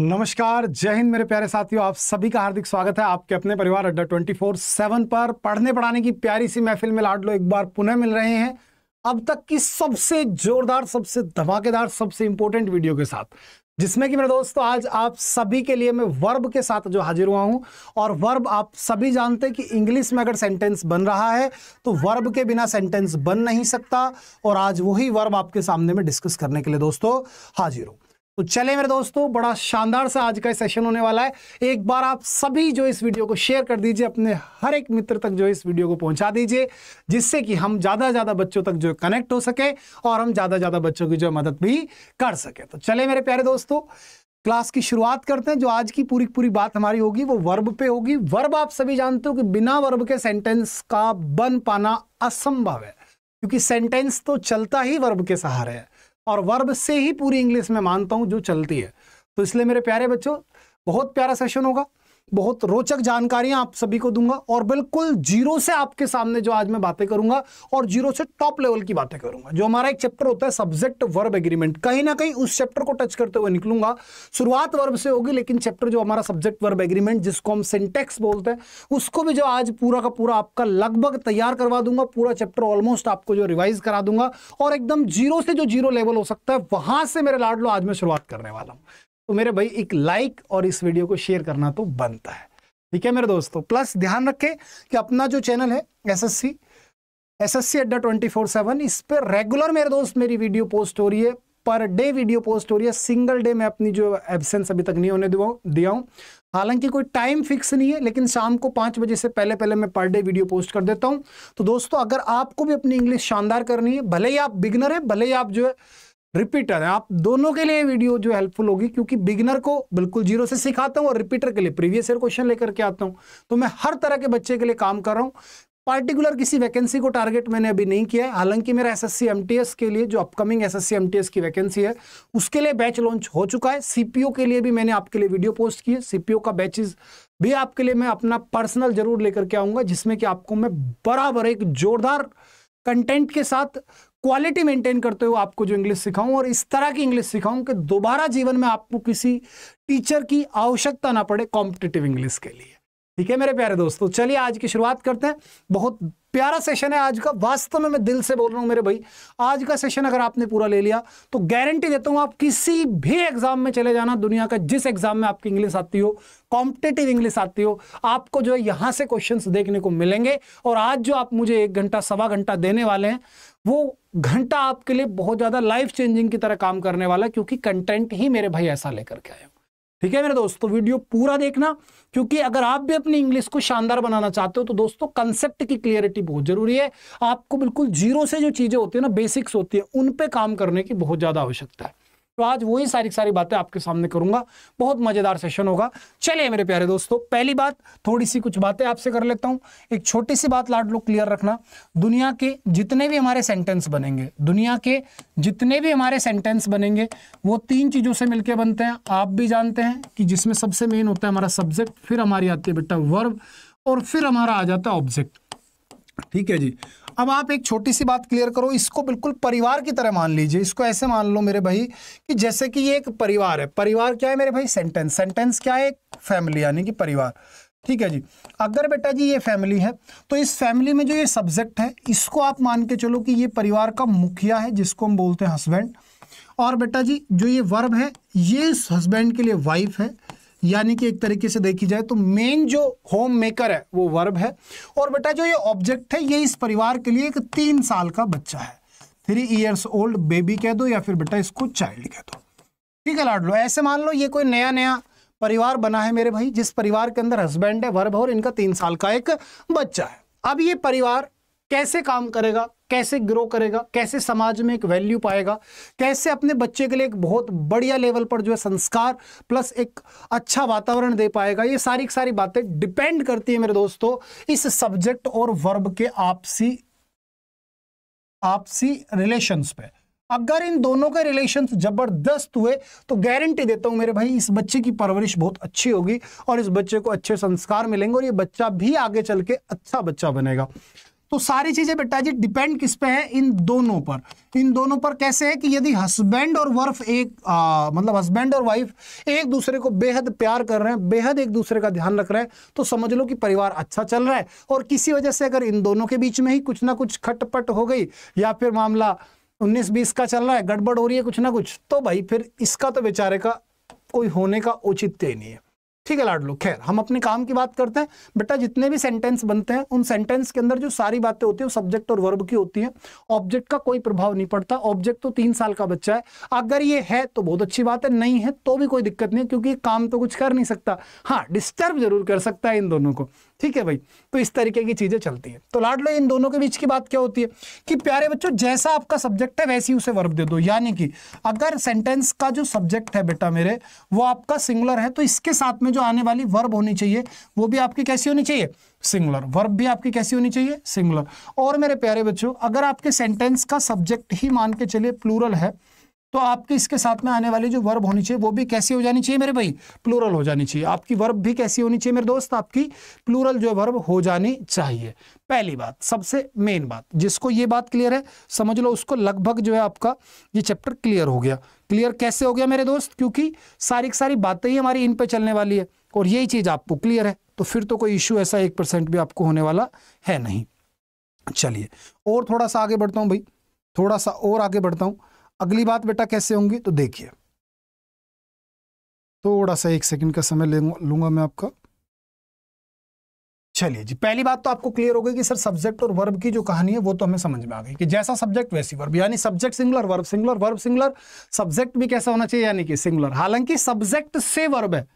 नमस्कार जय हिंद मेरे प्यारे साथियों आप सभी का हार्दिक स्वागत है आपके अपने परिवार अड्डा ट्वेंटी फोर सेवन पर पढ़ने पढ़ाने की प्यारी सी महफिल में लाडलो एक बार पुनः मिल रहे हैं अब तक की सबसे जोरदार सबसे धमाकेदार सबसे इंपॉर्टेंट वीडियो के साथ जिसमें कि मेरे दोस्तों आज आप सभी के लिए मैं वर्ब के साथ जो हाजिर हुआ हूं और वर्ब आप सभी जानते हैं कि इंग्लिश में अगर सेंटेंस बन रहा है तो वर्ब के बिना सेंटेंस बन नहीं सकता और आज वही वर्ब आपके सामने में डिस्कस करने के लिए दोस्तों हाजिर हूं तो चले मेरे दोस्तों बड़ा शानदार सा आज का सेशन होने वाला है एक बार आप सभी जो इस वीडियो को शेयर कर दीजिए अपने हर एक मित्र तक जो इस वीडियो को पहुंचा दीजिए जिससे कि हम ज़्यादा से ज़्यादा बच्चों तक जो कनेक्ट हो सके और हम ज़्यादा से ज़्यादा बच्चों की जो मदद भी कर सके तो चले मेरे प्यारे दोस्तों क्लास की शुरुआत करते हैं जो आज की पूरी पूरी बात हमारी होगी वो वर्ब पे होगी वर्ब आप सभी जानते हो कि बिना वर्ब के सेंटेंस का बन पाना असंभव है क्योंकि सेंटेंस तो चलता ही वर्ब के सहारे है और वर्ब से ही पूरी इंग्लिश में मानता हूँ जो चलती है तो इसलिए मेरे प्यारे बच्चों बहुत प्यारा सेशन होगा बहुत रोचक जानकारियां आप सभी को दूंगा और बिल्कुल जीरो से आपके सामने जो आज मैं बातें करूंगा और जीरो से टॉप लेवल की बातें करूंगा जो हमारा एक चैप्टर होता है सब्जेक्ट वर्ब एग्रीमेंट कहीं ना कहीं उस चैप्टर को टच करते हुए निकलूंगा शुरुआत वर्ब से होगी लेकिन चैप्टर जो हमारा सब्जेक्ट वर्ब एग्रीमेंट जिसको हम सिंटेक्स बोलते हैं उसको भी जो आज पूरा का पूरा आपका लगभग तैयार करवा दूंगा पूरा चैप्टर ऑलमोस्ट आपको जो रिवाइज करा दूंगा और एकदम जीरो से जो जीरो लेवल हो सकता है वहां से मेरे लाडलो आज मैं शुरुआत करने वाला हूँ तो मेरे भाई एक लाइक और इस वीडियो को शेयर करना तो बनता है ठीक है मेरे दोस्तों प्लस ध्यान रखें कि अपना जो चैनल है SSC SSC Adda twenty four seven इस पर रेगुलर मेरे दोस्त मेरी वीडियो पोस्ट हो रही है पर डे वीडियो पोस्ट हो रही है सिंगल डे में अपनी जो एबसेंस अभी तक नहीं होने दिया हूँ हालांकि कोई टाइम फिक्स नहीं है लेकिन शाम को पाँच बजे से पहले पहले मैं पर डे वीडियो पोस्ट कर देता हूँ तो दोस्तों अगर आपको भी अपनी इंग्लिश शानदार करनी है भले ही आप बिगनर हैं भले ही आप जो है रिपीटर है आप दोनों के लिए वीडियो जो हेल्पफुल होगी क्योंकि बिगनर को बिल्कुल जीरो से सिखाता हूँ और रिपीटर के लिए प्रीवियस ईयर क्वेश्चन लेकर के आता हूँ तो मैं हर तरह के बच्चे के लिए काम कर रहा हूँ पार्टिकुलर किसी वैकेंसी को टारगेट मैंने अभी नहीं किया है हालांकि मेरा एसएससी एमटीएस के लिए जो अपकमिंग एसएससी एमटीएस की वैकेंसी है उसके लिए बैच लॉन्च हो चुका है सीपीओ के लिए भी मैंने आपके लिए वीडियो पोस्ट की है सीपीओ का बैचेज भी आपके लिए मैं अपना पर्सनल जरूर लेकर के आऊँगा जिसमें कि आपको मैं बराबर एक जोरदार कंटेंट के साथ क्वालिटी मेंटेन करते हुए आपको जो इंग्लिश सिखाऊं और इस तरह की इंग्लिश सिखाऊं कि दोबारा जीवन में आपको किसी टीचर की आवश्यकता ना पड़े कॉम्पिटेटिव इंग्लिश के लिए ठीक है मेरे प्यारे दोस्तों चलिए आज की शुरुआत करते हैं बहुत प्यारा सेशन है आज का वास्तव में मैं दिल से बोल रहा हूँ मेरे भाई आज का सेशन अगर आपने पूरा ले लिया तो गारंटी देता हूँ आप किसी भी एग्जाम में चले जाना दुनिया का जिस एग्जाम में आपकी इंग्लिश आती हो कॉम्पिटेटिव इंग्लिश आती हो आपको जो है यहाँ से क्वेश्चंस देखने को मिलेंगे और आज जो आप मुझे एक घंटा सवा घंटा देने वाले हैं वो घंटा आपके लिए बहुत ज़्यादा लाइफ चेंजिंग की तरह काम करने वाला क्योंकि कंटेंट ही मेरे भाई ऐसा लेकर के आया ठीक है मेरे दोस्तों वीडियो तो पूरा देखना क्योंकि अगर आप भी अपनी इंग्लिश को शानदार बनाना चाहते हो तो दोस्तों कंसेप्ट की क्लियरिटी बहुत ज़रूरी है आपको बिल्कुल जीरो से जो चीज़ें होती है ना बेसिक्स होती है उन काम करने की बहुत ज़्यादा आवश्यकता है तो आज वही सारी सारी बातें आपके सामने करूंगा बहुत मज़ेदार सेशन होगा चलिए मेरे प्यारे दोस्तों पहली बात थोड़ी सी कुछ बातें आपसे कर लेता हूँ एक छोटी सी बात लाट लो क्लियर रखना दुनिया के जितने भी हमारे सेंटेंस बनेंगे दुनिया के जितने भी हमारे सेंटेंस बनेंगे वो तीन चीज़ों से मिलकर बनते हैं आप भी जानते हैं कि जिसमें सबसे मेन होता है हमारा सब्जेक्ट फिर हमारी आती है बेटा वर्ब और फिर हमारा आ जाता है ऑब्जेक्ट ठीक है जी अब आप एक छोटी सी बात क्लियर करो इसको बिल्कुल परिवार की तरह मान लीजिए इसको ऐसे मान लो मेरे भाई कि जैसे कि ये एक परिवार है परिवार क्या है मेरे भाई सेंटेंस सेंटेंस क्या है एक फैमिली यानी कि परिवार ठीक है जी अगर बेटा जी ये फैमिली है तो इस फैमिली में जो ये सब्जेक्ट है इसको आप मान के चलो कि ये परिवार का मुखिया है जिसको हम बोलते हैं हस्बैंड और बेटा जी जो ये वर्ब है ये इस हस्बैंड के लिए वाइफ है यानी कि एक तरीके से देखी जाए तो मेन जो होम मेकर है वो वर्ब है और बेटा जो ये ऑब्जेक्ट है ये इस परिवार के लिए एक तीन साल का बच्चा है थ्री ईयर्स ओल्ड बेबी कह दो या फिर बेटा इसको चाइल्ड कह दो ठीक है लाड लो ऐसे मान लो ये कोई नया नया परिवार बना है मेरे भाई जिस परिवार के अंदर हस्बैंड है वर्ब और इनका तीन साल का एक बच्चा है अब ये परिवार कैसे काम करेगा कैसे ग्रो करेगा कैसे समाज में एक वैल्यू पाएगा कैसे अपने बच्चे के लिए एक बहुत बढ़िया लेवल पर जो है संस्कार प्लस एक अच्छा वातावरण दे पाएगा ये सारी सारी बातें डिपेंड करती है मेरे दोस्तों इस सब्जेक्ट और वर्ब के आपसी आपसी रिलेशंस पे अगर इन दोनों के रिलेशन जबरदस्त हुए तो गारंटी देता हूं मेरे भाई इस बच्चे की परवरिश बहुत अच्छी होगी और इस बच्चे को अच्छे संस्कार मिलेंगे और ये बच्चा भी आगे चल के अच्छा बच्चा बनेगा तो सारी चीजें बेटा जी डिपेंड किस पे है इन दोनों पर इन दोनों पर कैसे है कि यदि हस्बैंड और वर्फ एक आ, मतलब हस्बैंड और वाइफ एक दूसरे को बेहद प्यार कर रहे हैं बेहद एक दूसरे का ध्यान रख रहे हैं तो समझ लो कि परिवार अच्छा चल रहा है और किसी वजह से अगर इन दोनों के बीच में ही कुछ ना कुछ खटपट हो गई या फिर मामला उन्नीस बीस का चल रहा है गड़बड़ हो रही है कुछ ना कुछ तो भाई फिर इसका तो बेचारे का कोई होने का औचित्य ही नहीं है ठीक है लाडलो खैर हम अपने काम की बात करते हैं बेटा जितने भी सेंटेंस बनते हैं उन सेंटेंस के अंदर जो सारी बातें होती है वो सब्जेक्ट और वर्ब की होती है ऑब्जेक्ट का कोई प्रभाव नहीं पड़ता ऑब्जेक्ट तो तीन साल का बच्चा है अगर ये है तो बहुत अच्छी बात है नहीं है तो भी कोई दिक्कत नहीं है क्योंकि काम तो कुछ कर नहीं सकता हाँ डिस्टर्ब जरूर कर सकता है इन दोनों को ठीक है भाई तो इस तरीके की चीज़ें चलती है तो लाडलो इन दोनों के बीच की बात क्या होती है कि प्यारे बच्चों जैसा आपका सब्जेक्ट है वैसी उसे वर्ब दे दो यानी कि अगर सेंटेंस का जो सब्जेक्ट है बेटा मेरे वो आपका सिंगुलर है तो इसके साथ में जो आने वाली वर्ब होनी चाहिए वो भी आपकी कैसी होनी चाहिए सिंगुलर वर्ब भी आपकी कैसी होनी चाहिए सिंगुलर और मेरे प्यारे बच्चों अगर आपके सेंटेंस का सब्जेक्ट ही मान के चलिए प्लूरल है तो आपके इसके साथ में आने वाली जो वर्ब होनी चाहिए वो भी कैसी हो जानी चाहिए मेरे भाई प्लूरल हो जानी चाहिए आपकी वर्ब भी कैसी होनी चाहिए मेरे दोस्त आपकी प्लूरल जो वर्ब हो जानी चाहिए पहली बात सबसे मेन बात जिसको ये बात क्लियर है समझ लो उसको लगभग जो है आपका ये चैप्टर क्लियर हो गया क्लियर कैसे हो गया मेरे दोस्त क्योंकि सारी की सारी बातें ही हमारी इन पर चलने वाली है और यही चीज़ आपको क्लियर है तो फिर तो कोई इश्यू ऐसा एक परसेंट भी आपको होने वाला है नहीं चलिए और थोड़ा सा आगे बढ़ता हूँ भाई थोड़ा सा और आगे बढ़ता हूँ अगली बात बेटा कैसे होंगी तो देखिए थोड़ा सा एक सेकंड का समय ले लूंगा मैं आपका चलिए जी पहली बात तो आपको क्लियर हो गई कि सर सब्जेक्ट और वर्ब की जो कहानी है वो तो हमें समझ में आ गई कि जैसा सब्जेक्ट वैसी वर्ब यानी subject singular verb singular verb singular subject भी कैसा होना चाहिए यानी कि सिंगुलर हालांकि सब्जेक्ट से वर्ब है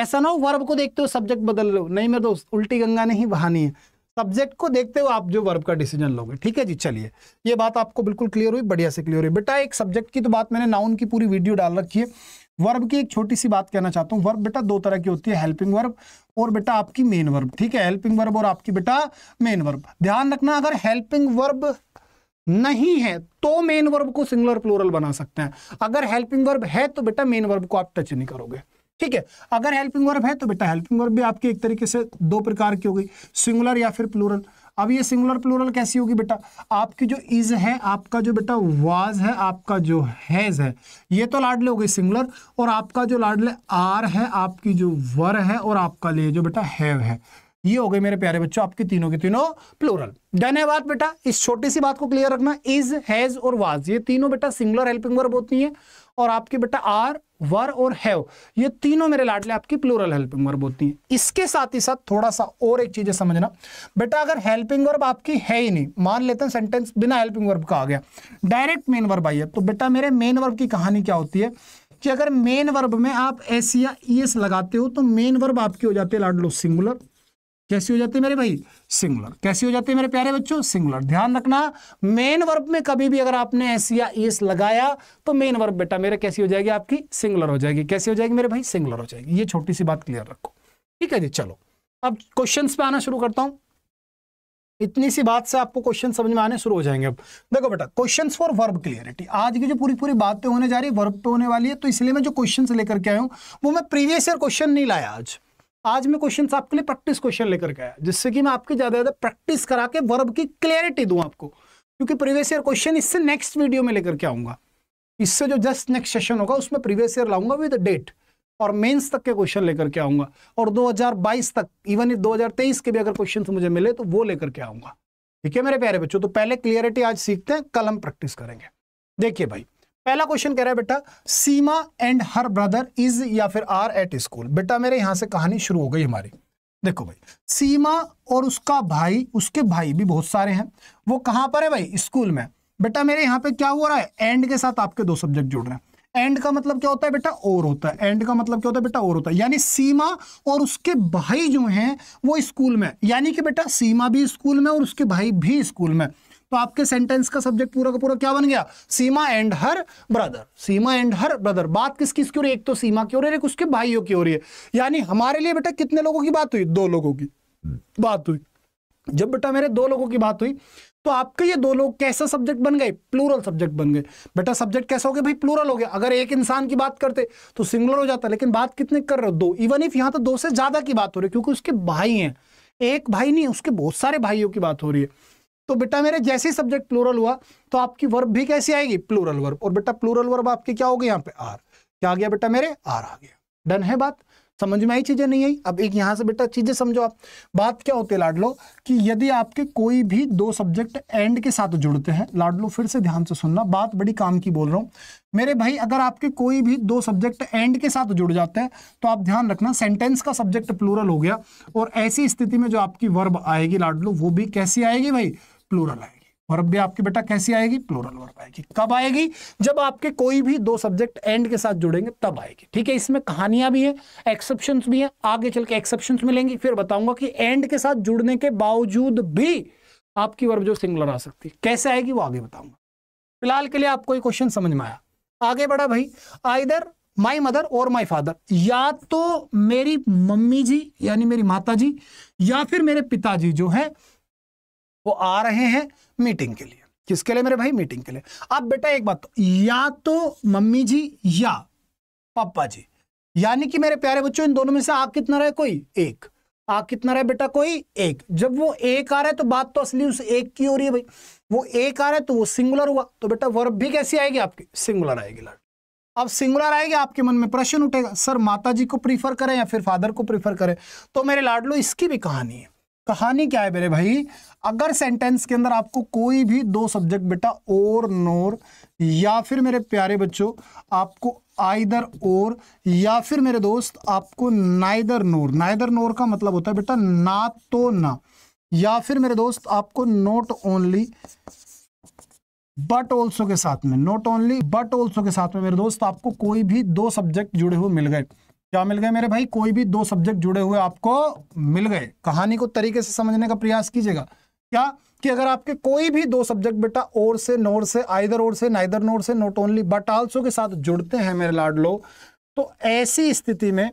ऐसा ना हो वर्ब को देखते हो सब्जेक्ट बदल रहे हो नहीं मेरे दोस्त उल्टी गंगा नहीं बहानी है सब्जेक्ट को देखते हुए आप जो वर्ब का डिसीजन लोगे ठीक है जी चलिए ये बात आपको बिल्कुल क्लियर हुई बढ़िया से क्लियर हुई बेटा एक सब्जेक्ट की तो बात मैंने नाउन की पूरी वीडियो डाल रखी है वर्ब की एक छोटी सी बात कहना चाहता हूँ वर्ब बेटा दो तरह की होती है हेल्पिंग वर्ब और बेटा आपकी मेन वर्ब ठीक है हेल्पिंग वर्ब और आपकी बेटा मेन वर्ब ध्यान रखना अगर हेल्पिंग वर्ब नहीं है तो मेन वर्ब को सिंगुलर प्लोरल बना सकते हैं अगर हेल्पिंग वर्ब है तो बेटा मेन वर्ब को आप टच नहीं करोगे ठीक है अगर हेल्पिंग वर्ब है तो बेटा हेल्पिंग वर्ब भी आपके एक तरीके से दो प्रकार की हो गई सिंगुलर या फिर प्लूरल अब ये सिंगुलर प्लूरल कैसी होगी बेटा आपकी जो इज है आपका जो बेटा वाज है आपका जो हैज है ये तो लाडले हो गई सिंगुलर और आपका जो लाडले आर है आपकी जो वर है और आपका लिए जो बेटा हैव है ये हो गई मेरे प्यारे बच्चों आपकी तीनों के तीनों प्लूरल धन्यवाद बेटा इस छोटी सी बात को क्लियर रखना इज हैज और वाज ये तीनों बेटा सिंगुलर हेल्पिंग वर्ब होती है और आपके बेटा आर वर और हैव ये तीनों मेरे लाडले आपकी प्लूरल हेल्पिंग वर्ब होती हैं इसके साथ ही साथ थोड़ा सा और एक चीज़ें समझना बेटा अगर हेल्पिंग वर्ब आपकी है ही नहीं मान लेते हैं सेंटेंस बिना हेल्पिंग वर्ब का आ गया डायरेक्ट मेन वर्ब आई है तो बेटा मेरे मेन वर्ब की कहानी क्या होती है कि अगर मेन वर्ब में आप एस या ई e एस लगाते हो तो मेन वर्ब आपकी हो जाती है लाडलो सिंगुलर कैसे हो जाते हैं मेरे भाई सिंगुलर कैसे हो जाते हैं मेरे प्यारे बच्चों सिंगुलर ध्यान रखना मेन वर्ब में कभी भी अगर आपने एस या एस लगाया तो मेन वर्ब बेटा मेरे कैसी हो जाएगी आपकी सिंगुलर हो जाएगी कैसे हो जाएगी मेरे भाई सिंगुलर हो जाएगी ये छोटी सी बात क्लियर रखो ठीक है जी चलो अब क्वेश्चन पे आना शुरू करता हूं इतनी सी बात से आपको क्वेश्चन समझ में आने शुरू हो जाएंगे अब देखो बेटा क्वेश्चन फॉर वर्ब क्लियरिटी आज की जो पूरी पूरी बातें होने जा रही है वर्ब पे होने वाली है तो इसलिए मैं जो क्वेश्चन लेकर के आया हूं वो मैं प्रीवियस ईयर क्वेश्चन नहीं लाया आज आज मैं क्वेश्चन आपके लिए प्रैक्टिस क्वेश्चन लेकर के आया जिससे कि मैं आपकी ज़्यादा ज़्यादा प्रैक्टिस करा के वर्ब की क्लियरिटी दूँ आपको क्योंकि प्रीवियस ईयर क्वेश्चन इससे नेक्स्ट वीडियो में लेकर के आऊंगा इससे जो जस्ट नेक्स्ट सेशन होगा उसमें प्रीवियस ईयर लाऊंगा विद डेट और मेंस तक के क्वेश्चन लेकर के आऊंगा और 2022 तक इवन दो 2023 के भी अगर क्वेश्चन मुझे मिले तो वो लेकर के आऊंगा ठीक है मेरे प्यारे बच्चों तो पहले क्लियरिटी आज सीखते हैं कल हम प्रैक्टिस करेंगे देखिए भाई पहला क्वेश्चन कह रहा है बेटा Seema and her brother is या फिर आर एट स्कूल बेटा मेरे यहां से कहानी शुरू हो गई हमारी देखो भाई सीमा और उसका भाई उसके भाई भी बहुत सारे हैं वो कहां पर है भाई स्कूल में बेटा मेरे यहाँ पे क्या हो रहा है एंड के साथ आपके दो सब्जेक्ट जुड़ रहे हैं एंड का मतलब क्या होता है बेटा और होता है एंड का मतलब क्या होता है बेटा और होता है यानी सीमा और उसके भाई जो हैं वो स्कूल में यानी कि बेटा सीमा भी स्कूल में और उसके भाई भी स्कूल में तो आपके सेंटेंस का सब्जेक्ट पूरा का पूरा क्या बन गया Seema and her brother Seema and her brother बात किस किस की हो रही है एक तो सीमा की हो रही है उसके भाइयों की हो रही है यानी हमारे लिए बेटा कितने लोगों की बात हुई दो लोगों की हम्म। बात हुई जब बेटा मेरे दो लोगों की बात हुई तो आपके ये दो लोग कैसा सब्जेक्ट बन गए प्लूरल सब्जेक्ट बन गए बेटा सब्जेक्ट कैसा हो गया भाई प्लूरल हो गया अगर एक इंसान की बात करते तो सिंगुलर हो जाता लेकिन बात कितने कर रहे हो दो इवन इफ यहां तो दो से ज्यादा की बात हो रही है क्योंकि उसके भाई हैं एक भाई नहीं उसके बहुत सारे भाइयों की बात हो रही है तो बेटा मेरे जैसे ही सब्जेक्ट प्लूरल हुआ तो आपकी वर्ब भी कैसी आएगी प्लूरल वर्ब और बेटा प्लूरल वर्ब आपके क्या हो गए यहाँ पे आर क्या आ गया बेटा मेरे आर आ गया डन है बात समझ में आई चीजें नहीं आई अब एक यहाँ से बेटा चीजें समझो आप बात क्या होती है लाडलो कि यदि आपके कोई भी दो सब्जेक्ट एंड के साथ जुड़ते हैं लाडलो फिर से ध्यान से सुनना बात बड़ी काम की बोल रहा हूँ मेरे भाई अगर आपके कोई भी दो सब्जेक्ट एंड के साथ जुड़ जाते हैं तो आप ध्यान रखना सेंटेंस का सब्जेक्ट प्लूरल हो गया और ऐसी स्थिति में जो आपकी वर्ब आएगी लाडलो वो भी कैसी आएगी भाई प्लूरल आएगी और अब भी आपकी बेटा कैसी आएगी प्लूरल वर्ब आएगी कब आएगी जब आपके कोई भी दो सब्जेक्ट एंड के साथ जुड़ेंगे तब आएगी ठीक है इसमें कहानियां भी है एक्सेप्शन भी है आगे चल के एक्सेप्शन मिलेंगी फिर बताऊंगा कि एंड के साथ जुड़ने के बावजूद भी आपकी वर्ब जो सिंगुलर आ सकती है कैसे आएगी वो आगे बताऊंगा फिलहाल के लिए आपको ये क्वेश्चन समझ में आया आगे बढ़ा भाई आइदर माई मदर और माई फादर या तो मेरी मम्मी जी यानी मेरी माता जी या फिर मेरे पिताजी जो है वो आ रहे हैं मीटिंग के लिए किसके लिए मेरे भाई मीटिंग के लिए अब बेटा एक बात तो, या तो मम्मी जी या पापा जी यानी कि मेरे प्यारे बच्चों इन दोनों में से आप कितना रहे कोई एक आग कितना रहा बेटा कोई एक जब वो एक आ रहा है तो बात तो असली उस एक की हो रही है भाई वो एक आ रहा है तो वो सिंगुलर हुआ तो बेटा वर्ब भी कैसी आएगी आपकी सिंगुलर आएगी लड़ अब सिंगुलर आएगी आपके मन में प्रश्न उठेगा सर माता जी को प्रीफर करें या फिर फादर को प्रीफर करें तो मेरे लाडलो इसकी भी कहानी है कहानी क्या है मेरे भाई अगर सेंटेंस के अंदर आपको कोई भी दो सब्जेक्ट बेटा और नोर या फिर मेरे प्यारे बच्चों आपको आइदर और या फिर मेरे दोस्त आपको नाइदर नोर नाइदर नोर का मतलब होता है बेटा ना तो ना या फिर मेरे दोस्त आपको नोट ओनली बट ऑल्सो के साथ में नोट ओनली बट ऑल्सो के साथ में मेरे दोस्त आपको कोई भी दो सब्जेक्ट जुड़े हुए मिल गए क्या मिल गए मेरे भाई कोई भी दो सब्जेक्ट जुड़े हुए आपको मिल गए कहानी को तरीके से समझने का प्रयास कीजिएगा क्या कि अगर आपके कोई भी दो सब्जेक्ट बेटा और से नोर से आइदर और से नाइदर नोर से नोट ओनली बट आल्सो के साथ जुड़ते हैं मेरे लाड लो तो ऐसी स्थिति में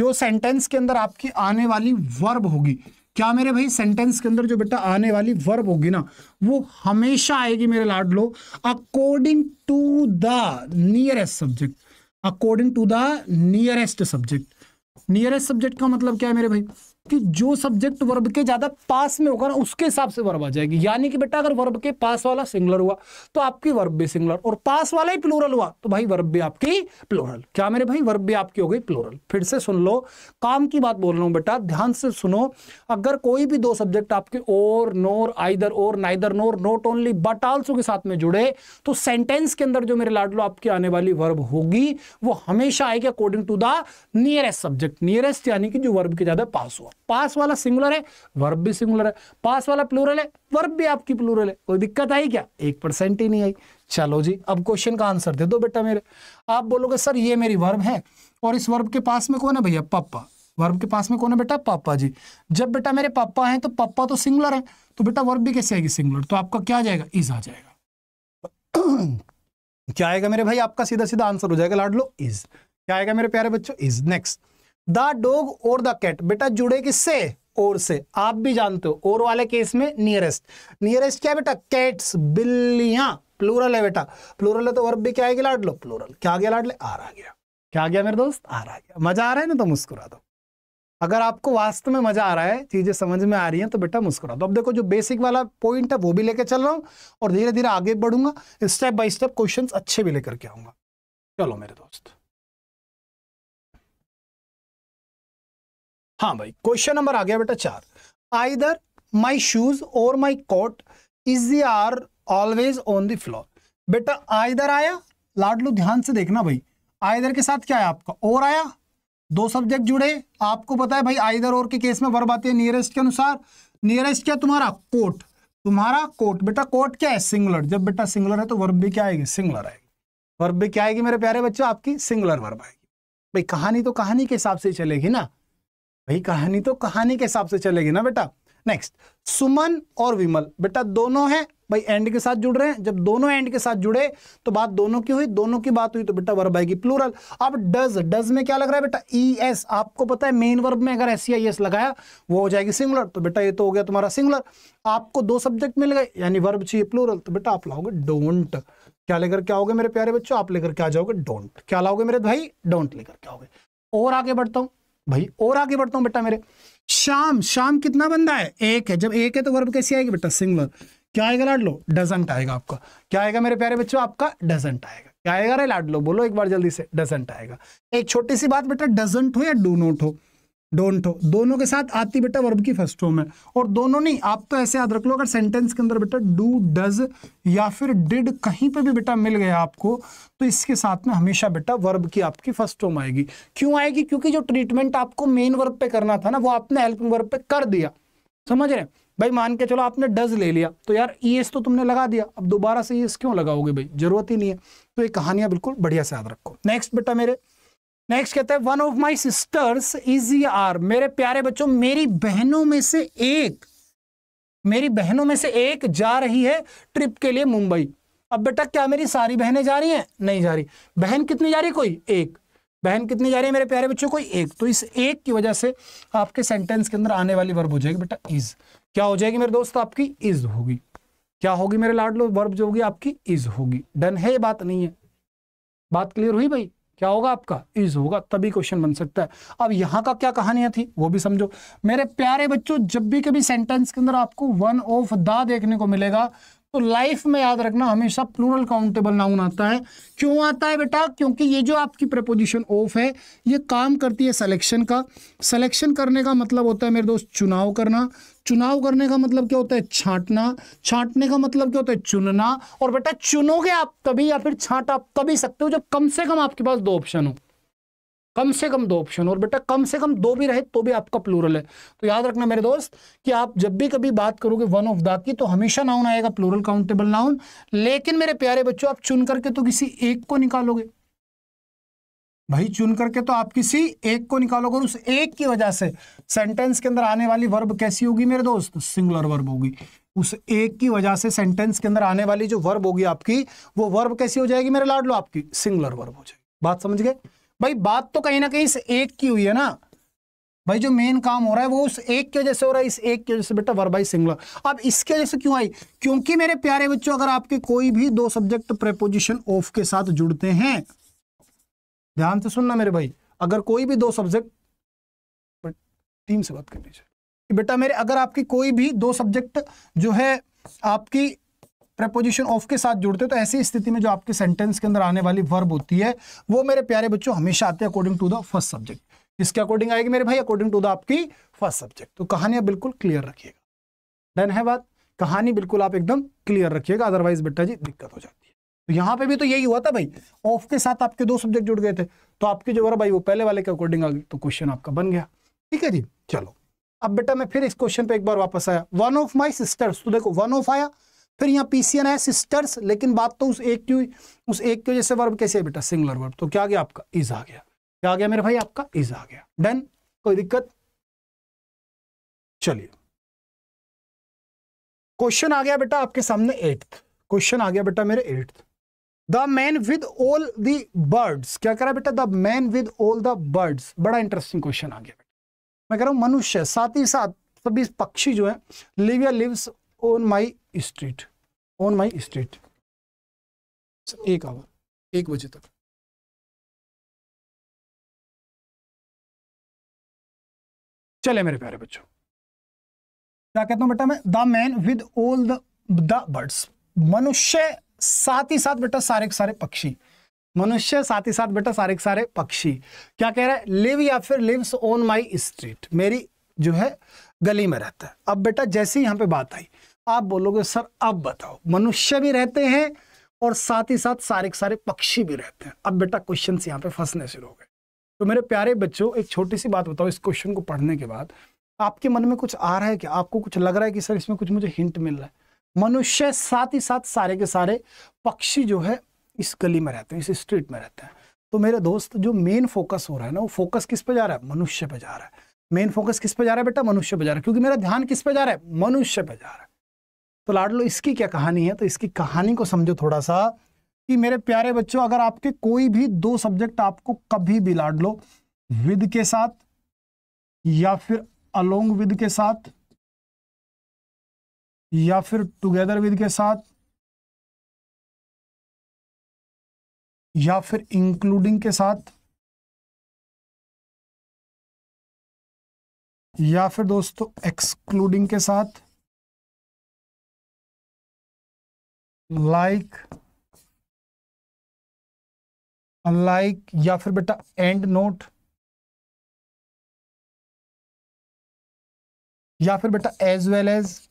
जो सेंटेंस के अंदर आपकी आने वाली वर्ब होगी क्या मेरे भाई सेंटेंस के अंदर जो बेटा आने वाली वर्ब होगी ना वो हमेशा आएगी मेरे लाड लो according to the nearest subject according to the nearest subject nearest subject का मतलब क्या है मेरे भाई कि जो सब्जेक्ट वर्ब के ज़्यादा पास में होगा ना उसके हिसाब से वर्ब आ जाएगी यानी कि बेटा अगर वर्ब के पास वाला सिंगलर हुआ तो आपकी वर्ब भी सिंगलर और पास वाला ही प्लोरल हुआ तो भाई वर्ब भी आपकी प्लोरल क्या मेरे भाई वर्ब भी आपकी हो गई प्लोरल फिर से सुन लो काम की बात बोल रहा हूं बेटा ध्यान से सुनो अगर कोई भी दो सब्जेक्ट आपके और नोर आइदर और neither nor not only but also के साथ में जुड़े तो सेंटेंस के अंदर जो मेरे लाडलो आपकी आने वाली वर्ब होगी वो हमेशा आएगी according to the nearest subject nearest यानी कि जो वर्ब के ज़्यादा पास हुआ पास वाला सिंगुलर है वर्ब भी सिंगुलर है पास वाला प्लूरल है वर्ब भी आपकी प्लूरल है कोई दिक्कत आई क्या एक परसेंट ही नहीं आई चलो जी अब क्वेश्चन का आंसर दे दो बेटा मेरे आप बोलोगे सर ये मेरी वर्ब है और इस वर्ब के पास में कौन है भैया पापा वर्ब के पास में कौन है बेटा पापा जी जब बेटा मेरे पापा हैं तो पापा तो सिंगुलर है तो बेटा वर्ब भी कैसे आएगी सिंगुलर तो आपका क्या जाएगा इज आ जाएगा क्या आएगा मेरे भाई आपका सीधा सीधा आंसर हो जाएगा लाड लो इज क्या आएगा मेरे प्यारे बच्चों इज नेक्स्ट द डोग और द कैट बेटा जुड़े किससे और से आप भी जानते हो और वाले केस में नियरेस्ट नियरेस्ट क्या बेटा कैट्स बिल्लियां प्लूरल है बेटा प्लूरल है तो और भी क्या आएगी लाड लो प्लूरल क्या आ गया लाड ले आर आ गया क्या आ गया मेरे दोस्त आर आ गया मजा आ रहा है ना तो मुस्कुरा दो अगर आपको वास्तव में मजा आ रहा है चीजें समझ में आ रही हैं तो बेटा मुस्कुरा दो अब देखो जो बेसिक वाला पॉइंट है वो भी लेके चल रहा हूँ और धीरे धीरे आगे बढ़ूंगा स्टेप बाय स्टेप क्वेश्चन अच्छे भी लेकर के आऊंगा चलो मेरे दोस्त हाँ भाई क्वेश्चन नंबर आ गया बेटा चार either my shoes or my coat is are always on the floor बेटा आइदर आया लाडलू ध्यान से देखना भाई आइदर के साथ क्या है आपका और आया दो सब्जेक्ट जुड़े आपको पता है भाई आइदर और के केस में वर्ब आती है नियरेस्ट के अनुसार नियरेस्ट क्या तुम्हारा कोट तुम्हारा कोट बेटा कोट क्या है सिंगुलर जब बेटा सिंगुलर है तो वर्ब भी क्या आएगी सिंगुलर आएगी वर्ब भी क्या आएगी मेरे प्यारे बच्चों आपकी सिंगुलर वर्ब आएगी भाई कहानी तो कहानी के हिसाब से चलेगी ना भाई कहानी तो कहानी के हिसाब से चलेगी ना बेटा नेक्स्ट सुमन और विमल बेटा दोनों हैं भाई एंड के साथ जुड़ रहे हैं जब दोनों एंड के साथ जुड़े तो बात दोनों की हुई दोनों की बात हुई तो बेटा वर्ब आएगी प्लूरल अब डज डज में क्या लग रहा है बेटा ई e एस आपको पता है मेन वर्ब में अगर एस सी आई एस लगाया वो हो जाएगी सिंगुलर तो बेटा ये तो हो गया तुम्हारा सिंगुलर आपको दो सब्जेक्ट मिल गए यानी वर्ब चाहिए प्लूरल तो बेटा आप लाओगे डोंट क्या लेकर क्या होगे मेरे प्यारे बच्चों आप लेकर क्या जाओगे डोंट क्या लाओगे मेरे भाई डोंट लेकर क्या होगे और आगे बढ़ता हूँ भाई और आगे बढ़ता हूँ बेटा मेरे शाम शाम कितना बंदा है एक है जब एक है तो वर्ब कैसी आएगी बेटा सिंगलर क्या आएगा लाडलो डजेंट आएगा आपका क्या आएगा मेरे प्यारे बच्चों आपका डजेंट आएगा क्या आएगा रे लाडलो बोलो एक बार जल्दी से डजेंट आएगा एक छोटी सी बात बेटा डजेंट हो या डू नोट हो डोंट हो दोनों के साथ आती बेटा वर्ब की फर्स्ट फॉर्म है और दोनों नहीं आप तो ऐसे याद रख लो अगर सेंटेंस के अंदर बेटा डू डज या फिर डिड कहीं पे भी बेटा मिल गया आपको तो इसके साथ में हमेशा बेटा वर्ब की आपकी फर्स्ट फॉर्म आएगी क्यों आएगी क्योंकि जो ट्रीटमेंट आपको मेन वर्ब पे करना था ना वो आपने हेल्पिंग वर्ब पे कर दिया समझ रहे भाई मान के चलो आपने डज ले लिया तो यार ई तो तुमने लगा दिया अब दोबारा से ईएस क्यों लगाओगे भाई जरूरत ही नहीं है तो ये कहानियां बिल्कुल बढ़िया से याद रखो नेक्स्ट बेटा मेरे नेक्स्ट कहता है one of my sisters is are मेरे प्यारे बच्चों मेरी बहनों में से एक मेरी बहनों में से एक जा रही है ट्रिप के लिए मुंबई अब बेटा क्या मेरी सारी बहनें जा रही हैं नहीं जा रही बहन कितनी जा रही कोई एक बहन कितनी जा रही है मेरे प्यारे बच्चों कोई एक तो इस एक की वजह से आपके सेंटेंस के अंदर आने वाली वर्ब हो जाएगी बेटा इज क्या हो जाएगी मेरे दोस्त आपकी इज होगी क्या होगी मेरे लाडलो वर्ब जो होगी आपकी इज होगी डन है ये बात नहीं है बात क्लियर हुई भाई क्या होगा आपका इज होगा तभी क्वेश्चन बन सकता है अब यहाँ का क्या कहानियां थी वो भी समझो मेरे प्यारे बच्चों जब भी कभी सेंटेंस के अंदर आपको वन ऑफ द देखने को मिलेगा तो लाइफ में याद रखना हमेशा प्लूरल काउंटेबल नाउन आता है क्यों आता है बेटा क्योंकि ये जो आपकी प्रपोजिशन ऑफ है ये काम करती है सिलेक्शन का सिलेक्शन करने का मतलब होता है मेरे दोस्त चुनाव करना चुनाव करने का मतलब क्या होता है छांटना छांटने का मतलब क्या होता है चुनना और बेटा चुनोगे आप तभी या फिर छांट आप तभी सकते हो जब कम से कम आपके पास दो ऑप्शन हो कम से कम दो ऑप्शन और बेटा कम से कम दो भी रहे तो भी आपका प्लूरल है तो याद रखना मेरे दोस्त कि आप जब भी कभी बात करोगे वन ऑफ द की तो हमेशा नाउन आएगा प्लूरल काउंटेबल नाउन लेकिन मेरे प्यारे बच्चों आप चुन करके तो किसी एक को निकालोगे भाई चुन करके तो आप किसी एक को निकालोगे उस एक की वजह से सेंटेंस के अंदर आने वाली वर्ब कैसी होगी मेरे दोस्त सिंगुलर वर्ब होगी उस एक की वजह से सेंटेंस के अंदर आने वाली जो वर्ब होगी आपकी वो वर्ब कैसी हो जाएगी मेरे लाडलो आपकी सिंगुलर वर्ब हो जाएगी बात समझ गए भाई बात तो कहीं ना कहीं इस एक की हुई है ना भाई जो मेन काम हो रहा है वो उस एक की वजह से हो रहा है इस एक की वजह से बेटा वर्ब आई सिंगुलर अब इसके वजह से क्यों आई क्योंकि मेरे प्यारे बच्चों अगर आपके कोई भी दो सब्जेक्ट प्रेपोजिशन ऑफ के साथ जुड़ते हैं ध्यान से सुनना मेरे भाई अगर कोई भी दो सब्जेक्ट टीम से बात कर लीजिए बेटा मेरे अगर आपकी कोई भी दो सब्जेक्ट जो है आपकी प्रपोजिशन ऑफ के साथ जुड़ते तो ऐसी स्थिति में जो आपके सेंटेंस के अंदर आने वाली वर्ब होती है वो मेरे प्यारे बच्चों हमेशा आते हैं according to the first subject इसके अकॉर्डिंग आएगी मेरे भाई अकॉर्डिंग टू द आपकी फर्स्ट सब्जेक्ट तो कहानियां बिल्कुल क्लियर रखिएगा डन है बात कहानी बिल्कुल आप एकदम क्लियर रखिएगा अदरवाइज बेटा जी दिक्कत हो जाती है तो यहाँ पे भी तो यही हुआ था भाई ऑफ के साथ आपके दो सब्जेक्ट जुड़ गए थे तो आपके जो भाई वो पहले वाले के अकॉर्डिंग आ गई तो क्वेश्चन आपका बन गया ठीक है जी चलो अब बेटा मैं फिर इस क्वेश्चन पे एक बार वापस आया वन ऑफ माई सिस्टर्स तो देखो वन ऑफ आया फिर यहाँ पीसीएन आया सिस्टर्स लेकिन बात तो उस एक की हुई उस एक की वजह से वर्ब कैसे है बेटा सिंगलर वर्ब तो क्या गया आपका इज आ गया क्या आ गया मेरे भाई आपका इज आ गया डन कोई दिक्कत चलिए क्वेश्चन आ गया बेटा आपके सामने एट्थ क्वेश्चन आ गया बेटा मेरे eighth the man with all the birds क्या है बेटा the man with all the birds बड़ा इंटरेस्टिंग क्वेश्चन आ गया मैं कह रहा हूं मनुष्य साथ ही साथ सभी पक्षी जो है लिव या lives on my street on my street एक आवर एक बजे तक चले मेरे प्यारे बच्चों क्या कहता हूं बेटा मैं the man with all the birds मनुष्य साथ ही साथ बेटा सारे के सारे पक्षी मनुष्य साथ ही साथ बेटा सारे के सारे पक्षी क्या कह रहा है लिव या फिर लिव्स ऑन माई स्ट्रीट मेरी जो है गली में रहता है अब बेटा जैसे ही यहां पे बात आई आप बोलोगे सर अब बताओ मनुष्य भी रहते हैं और साथ ही साथ सारे के सारे पक्षी भी रहते हैं अब बेटा क्वेश्चन यहाँ पे फंसने शुरू हो गए तो मेरे प्यारे बच्चों एक छोटी सी बात बताओ इस क्वेश्चन को पढ़ने के बाद आपके मन में कुछ आ रहा है क्या आपको कुछ लग रहा है कि सर इसमें कुछ मुझे हिंट मिल रहा है मनुष्य साथ ही साथ सारे के सारे पक्षी जो है इस गली में रहते हैं इस स्ट्रीट में रहते हैं तो मेरे दोस्त जो मेन फोकस हो रहा है ना वो फोकस किस पे जा रहा है मनुष्य पे जा रहा है मेन फोकस किस पे जा रहा है बेटा मनुष्य पे जा रहा है क्योंकि मेरा ध्यान किस पे जा रहा है मनुष्य पे जा रहा है तो लाडलो इसकी क्या कहानी है तो इसकी कहानी को समझो थोड़ा सा कि मेरे प्यारे बच्चों अगर आपके कोई भी दो सब्जेक्ट आपको कभी भी लाडलो विद के साथ या फिर अलोंग विद के साथ या फिर टुगेदर विद के साथ या फिर इंक्लूडिंग के साथ या फिर दोस्तों एक्सक्लूडिंग के साथ लाइक अनलाइक या फिर बेटा एंड नोट या फिर बेटा एज वेल एज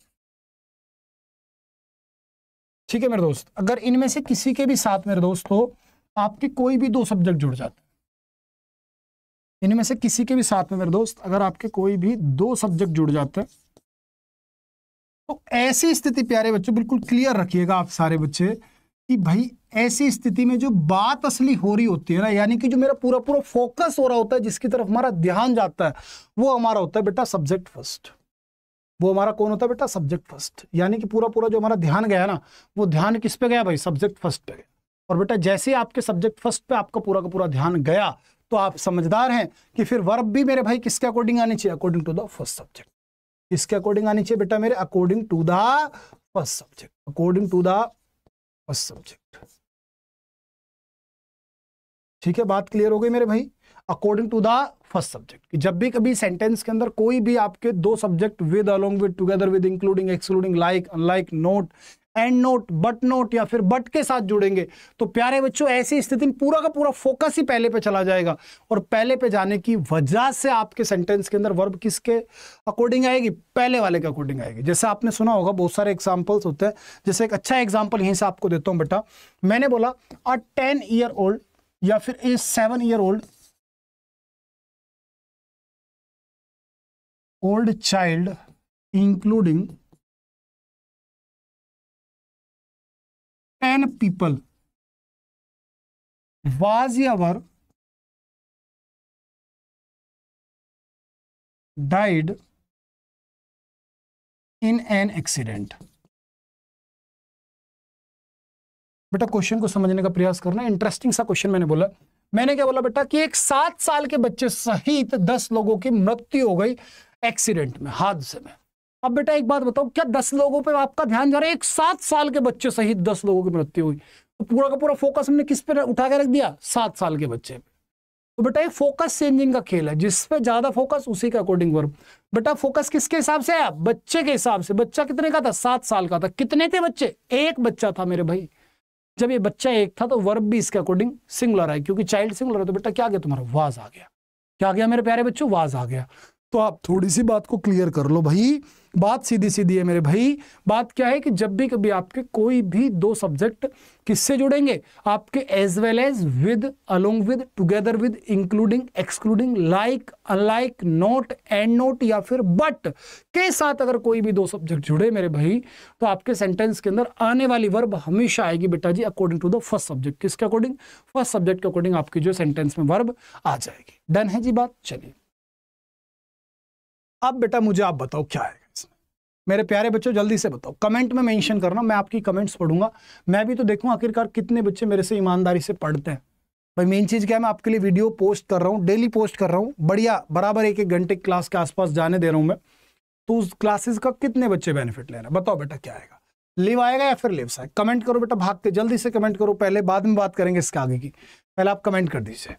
ठीक है मेरे दोस्त अगर इनमें से किसी के भी साथ मेरे दोस्त हो आपके कोई भी दो सब्जेक्ट जुड़ जाते हैं इनमें से किसी के भी साथ में मेरे दोस्त अगर आपके कोई भी दो सब्जेक्ट जुड़ जाते हैं तो ऐसी स्थिति प्यारे बच्चों बिल्कुल क्लियर रखिएगा आप सारे बच्चे कि भाई ऐसी स्थिति में जो बात असली हो रही होती है ना यानी कि जो मेरा पूरा पूरा फोकस हो रहा होता है जिसकी तरफ हमारा ध्यान जाता है वो हमारा होता है बेटा सब्जेक्ट फर्स्ट वो हमारा कौन होता है बेटा सब्जेक्ट फर्स्ट यानी कि पूरा पूरा जो हमारा ध्यान गया ना वो ध्यान किस पे गया भाई सब्जेक्ट फर्स्ट पे गया और बेटा जैसे आपके सब्जेक्ट फर्स्ट पे आपका पूरा का पूरा ध्यान गया तो आप समझदार हैं कि फिर वर्ब भी मेरे भाई किसके अकॉर्डिंग आनी चाहिए according to the first subject किसके अकॉर्डिंग आनी चाहिए बेटा मेरे according to the first subject according to the first subject ठीक है बात क्लियर हो गई मेरे भाई according to the first subject जब भी कभी सेंटेंस के अंदर कोई भी आपके दो subject with along with together with including excluding like unlike not and not but not या फिर बट के साथ जुड़ेंगे तो प्यारे बच्चों ऐसी स्थिति में पूरा का पूरा फोकस ही पहले पे चला जाएगा और पहले पे जाने की वजह से आपके सेंटेंस के अंदर वर्ब किसके अकॉर्डिंग आएगी पहले वाले के अकॉर्डिंग आएगी जैसे आपने सुना होगा बहुत सारे एग्जाम्पल्स होते हैं जैसे एक अच्छा एग्जाम्पल यहीं से आपको देता हूँ बेटा मैंने बोला अ टेन ईयर ओल्ड या फिर a seven year old old child including 10 people was यावर died इन एन एक्सीडेंट बेटा क्वेश्चन को समझने का प्रयास करना इंटरेस्टिंग सा क्वेश्चन मैंने बोला मैंने क्या बोला बेटा कि एक सात साल के बच्चे सहित दस लोगों की मृत्यु हो गई एक्सीडेंट में हादसे में अब बेटा एक बात बताओ क्या दस लोगों पे आपका ध्यान जा रहा है एक सात साल के बच्चे सहित दस लोगों की मृत्यु हुई तो पूरा का पूरा फोकस हमने किस पे उठा के रख दिया सात साल के बच्चे पे तो बेटा ये फोकस चेंजिंग का खेल है जिस पे ज्यादा फोकस उसी के अकॉर्डिंग वर्ब बेटा फोकस किसके हिसाब से है बच्चे के हिसाब से बच्चा कितने का था सात साल का था कितने थे बच्चे एक बच्चा था मेरे भाई जब ये बच्चा एक था तो वर्ब भी इसके अकॉर्डिंग सिंगुलर है क्योंकि चाइल्ड सिंगुलर है तो बेटा क्या गया तुम्हारा वाज आ गया क्या गया मेरे प्यारे बच्चों वाज आ गया तो आप थोड़ी सी बात को क्लियर कर लो भाई बात सीधी सीधी है मेरे भाई बात क्या है कि जब भी कभी आपके कोई भी दो सब्जेक्ट किससे जुड़ेंगे आपके as well as with along with together with including excluding like unlike not and not या फिर बट के साथ अगर कोई भी दो सब्जेक्ट जुड़े मेरे भाई तो आपके सेंटेंस के अंदर आने वाली वर्ब हमेशा आएगी बेटा जी according to the first subject किसके अकॉर्डिंग फर्स्ट सब्जेक्ट के अकॉर्डिंग आपकी जो सेंटेंस में वर्ब आ जाएगी डन है जी बात चलिए अब बेटा मुझे आप बताओ क्या है इसमें मेरे प्यारे बच्चों जल्दी से बताओ कमेंट में मेंशन करना मैं आपकी कमेंट्स पढ़ूंगा मैं भी तो देखूं आखिरकार कितने बच्चे मेरे से ईमानदारी से पढ़ते हैं भाई मेन चीज़ क्या है मैं आपके लिए वीडियो पोस्ट कर रहा हूँ डेली पोस्ट कर रहा हूँ बढ़िया बराबर एक एक घंटे क्लास के आसपास जाने दे रहा हूँ मैं तो उस क्लासेस का कितने बच्चे बेनिफिट ले रहे हैं बताओ बेटा क्या आएगा लिव आएगा या फिर लिव्स आएगा कमेंट करो बेटा भाग के जल्दी से कमेंट करो पहले बाद में बात करेंगे इसके आगे की पहले आप कमेंट कर दीजिए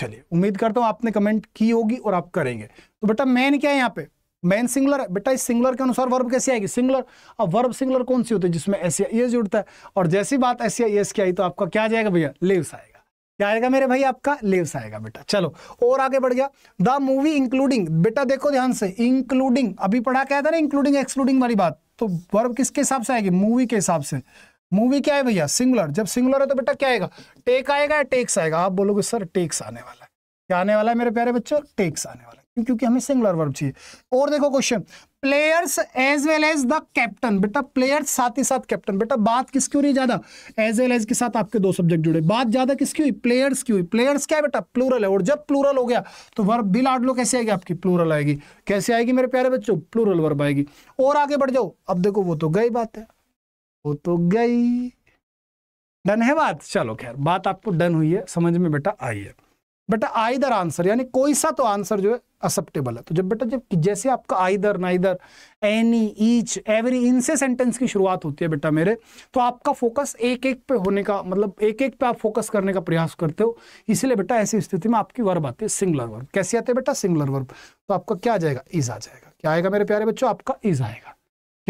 चलिए उम्मीद करता हूं आपने कमेंट की होगी और आप करेंगे तो बेटा मैन क्या है यहाँ पे मैन सिंगुलर बेटा इस सिंगुलर के अनुसार वर्ब कैसे आएगी सिंगुलर अब वर्ब सिंगुलर कौन सी होती है जिसमें एस या e जुड़ता है और जैसी बात एस या एस e की आई तो आपका क्या जाएगा भैया लिव्स आएगा क्या आएगा मेरे भाई आपका लिव्स आएगा बेटा चलो और आगे बढ़ गया द मूवी इंक्लूडिंग बेटा देखो ध्यान से इंक्लूडिंग अभी पढ़ा क्या था ना इंक्लूडिंग एक्सक्लूडिंग वाली बात तो वर्ब किसके हिसाब से आएगी मूवी के हिसाब से मूवी क्या है भैया सिंगुलर जब सिंगुलर है तो बेटा क्या आएगा टेक आएगा या टेक्स आएगा आप बोलोगे सर टेक्स आने वाला है क्या आने वाला है मेरे प्यारे बच्चों टेक्स आने वाला है क्योंकि हमें सिंगुलर वर्ब चाहिए और देखो question players as well as the captain बेटा प्लेयर्स साथ ही साथ कैप्टन बेटा बात किसकी हो रही ज्यादा एज वेल एज के साथ आपके दो सब्जेक्ट जुड़े बात ज्यादा किसकी हुई प्लेयर्स की हुई प्लेयर्स क्या है बेटा प्लूरल है और जब प्लूरल हो गया तो वर्ब बिल आट लो कैसे आएगी आपकी प्लूरल आएगी कैसे आएगी मेरे प्यारे बच्चों प्लूरल वर्ब आएगी और आगे बढ़ जाओ अब देखो वो तो गई बात है वो तो गई डन है बात चलो खैर बात आपको डन हुई है समझ में बेटा आई है बेटा दर आंसर यानी कोई सा तो आंसर जो है एक्सेप्टेबल है तो जब बेटा जब जैसे आपका ना नाइदर एनी ईच एवरी इनसे सेंटेंस की शुरुआत होती है बेटा मेरे तो आपका फोकस एक एक पे होने का मतलब एक एक पे आप फोकस करने का प्रयास करते हो इसलिए बेटा ऐसी स्थिति में आपकी वर्ब आती है सिंगुलर वर्ब कैसे आते हैं बेटा सिंगुलर वर्ब तो आपका क्या आ जाएगा इज आ जाएगा क्या आएगा मेरे प्यारे बच्चों आपका इज आएगा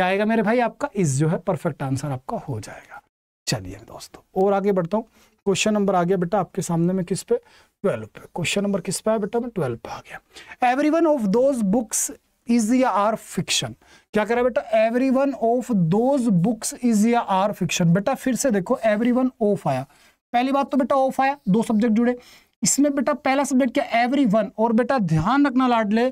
क्या आएगा मेरे भाई आपका इस जो है परफेक्ट आंसर आपका हो जाएगा चलिए दोस्तों और आगे बढ़ता हूँ क्वेश्चन नंबर आ गया बेटा आपके सामने में किस पे ट्वेल्व पे क्वेश्चन नंबर किस पे है बेटा मैं ट्वेल्व पे आ गया every one of those books is या आर फिक्शन क्या कह रहा है बेटा every one of those books is या आर फिक्शन बेटा फिर से देखो एवरी वन ऑफ आया पहली बात तो बेटा ऑफ आया दो सब्जेक्ट जुड़े इसमें बेटा पहला सब्जेक्ट क्या एवरी वन और बेटा ध्यान रखना लाडले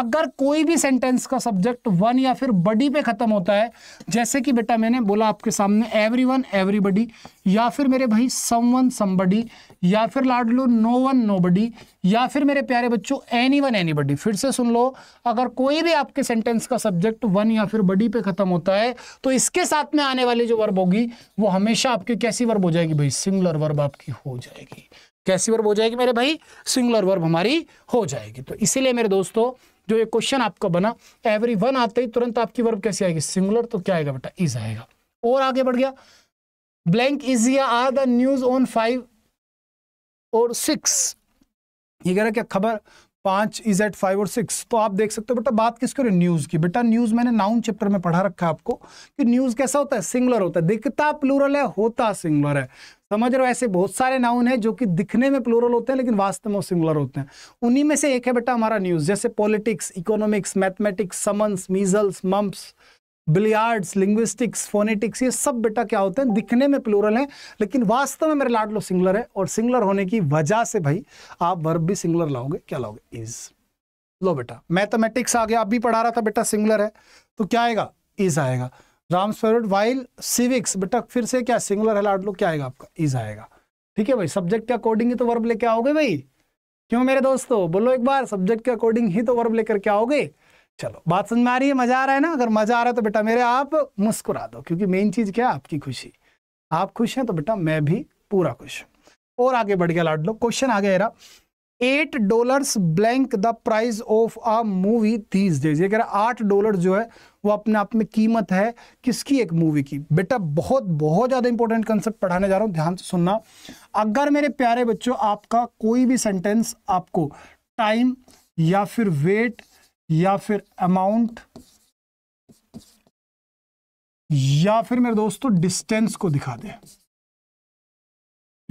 अगर कोई भी सेंटेंस का सब्जेक्ट वन या फिर बडी पे खत्म होता है जैसे कि बेटा मैंने बोला आपके सामने एवरी वन एवरीबडी या फिर मेरे भाई सम वन समबडी या फिर लाड लो नो वन नो बडी या फिर मेरे प्यारे बच्चों एनी वन एनी बडी फिर से सुन लो अगर कोई भी आपके सेंटेंस का सब्जेक्ट वन या फिर बडी पे खत्म होता है तो इसके साथ में आने वाली जो वर्ब होगी वो हमेशा आपकी कैसी वर्ब हो जाएगी भाई सिंगुलर वर्ब आपकी हो जाएगी कैसी वर्ब हो जाएगी मेरे भाई सिंगुलर वर्ब हमारी हो जाएगी तो इसीलिए मेरे दोस्तों जो ये क्वेश्चन आपका बना एवरी वन आते ही तुरंत आपकी वर्ब कैसी आएगी सिंगुलर तो क्या आएगा बेटा इज आएगा और आगे बढ़ गया ब्लैंक इज या are the news on five और सिक्स ये कह रहा क्या खबर पांच इज एट फाइव और सिक्स तो आप देख सकते हो बेटा बात किसकी हो रही न्यूज की बेटा न्यूज मैंने नाउन चैप्टर में पढ़ा रखा है आपको कि न्यूज कैसा होता है सिंगुलर होता है दिखता प्लूरल है होता सिंगुलर है समझ रहे हो ऐसे बहुत सारे नाउन है जो कि दिखने में प्लोरल होते हैं लेकिन वास्तव में सिंगुलर होते हैं उन्हीं में से एक है बेटा हमारा न्यूज जैसे politics economics mathematics summons measles mumps billiards linguistics phonetics ये सब बेटा क्या होते हैं दिखने में प्लोरल है लेकिन वास्तव में मेरे लाडलो सिंगुलर है और सिंगुलर होने की वजह से भाई आप वर्ब भी सिंगुलर लाओगे क्या लाओगे इज लो बेटा मैथमेटिक्स आ गया आप भी पढ़ा रहा था बेटा सिंगुलर है तो क्या आएगा इज आएगा राम स्वरूप वाइल सिविक्स बेटा फिर से क्या सिंगुलर है आउटलुक क्या आएगा आपका इज आएगा ठीक है भाई सब्जेक्ट के अकॉर्डिंग ही तो वर्ब लेके आओगे भाई क्यों मेरे दोस्तों बोलो एक बार सब्जेक्ट के अकॉर्डिंग ही तो वर्ब लेकर क्या आओगे चलो बात समझ में आ रही है मजा आ रहा है ना अगर मजा आ रहा है तो बेटा मेरे आप मुस्कुरा दो क्योंकि मेन चीज क्या है आपकी खुशी आप खुश हैं तो बेटा मैं भी पूरा खुश और आगे बढ़ गया लाड लो क्वेश्चन आ गया eight dollars blank the price of a movie these days ये कह रहा आठ डॉलर जो है वो अपने आप में कीमत है किसकी एक मूवी की बेटा बहुत बहुत ज़्यादा इंपॉर्टेंट कंसेप्ट पढ़ाने जा रहा हूं ध्यान से सुनना अगर मेरे प्यारे बच्चों आपका कोई भी सेंटेंस आपको टाइम या फिर वेट या फिर अमाउंट या फिर मेरे दोस्तों डिस्टेंस को दिखा दे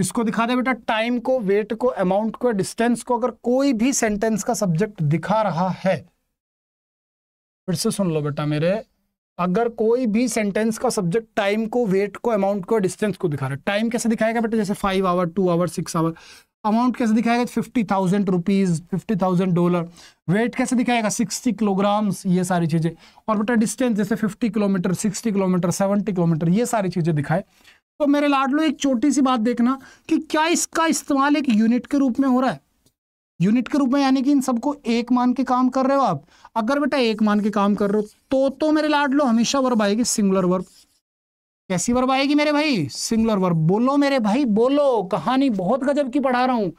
इसको दिखा दे बेटा टाइम को वेट को अमाउंट को डिस्टेंस को अगर कोई भी सेंटेंस का सब्जेक्ट दिखा रहा है फिर से सुन लो बेटा मेरे अगर कोई भी सेंटेंस का सब्जेक्ट टाइम को वेट को अमाउंट को डिस्टेंस को दिखा रहा है टाइम कैसे दिखाएगा बेटा जैसे five hour two hour six hour amount कैसे दिखाएगा fifty thousand rupees fifty thousand dollar weight कैसे दिखाएगा सिक्सटी किलोग्राम्स ये सारी चीज़ें और बेटा डिस्टेंस जैसे fifty kilometre sixty kilometre seventy kilometre ये सारी चीज़ें दिखाए तो मेरे लाडलो एक छोटी सी बात देखना कि क्या इसका इस्तेमाल एक यूनिट के रूप में हो रहा है यूनिट के रूप में यानी कि इन सबको एक मान के काम कर रहे हो आप अगर बेटा एक मान के काम कर रहे हो तो तो मेरे लाड लो हमेशा वर्ब आएगी सिंगुलर वर्ब कैसी वर्ब आएगी मेरे भाई सिंगुलर वर्ब बोलो मेरे भाई बोलो कहानी बहुत गजब की पढ़ा रहा हूँ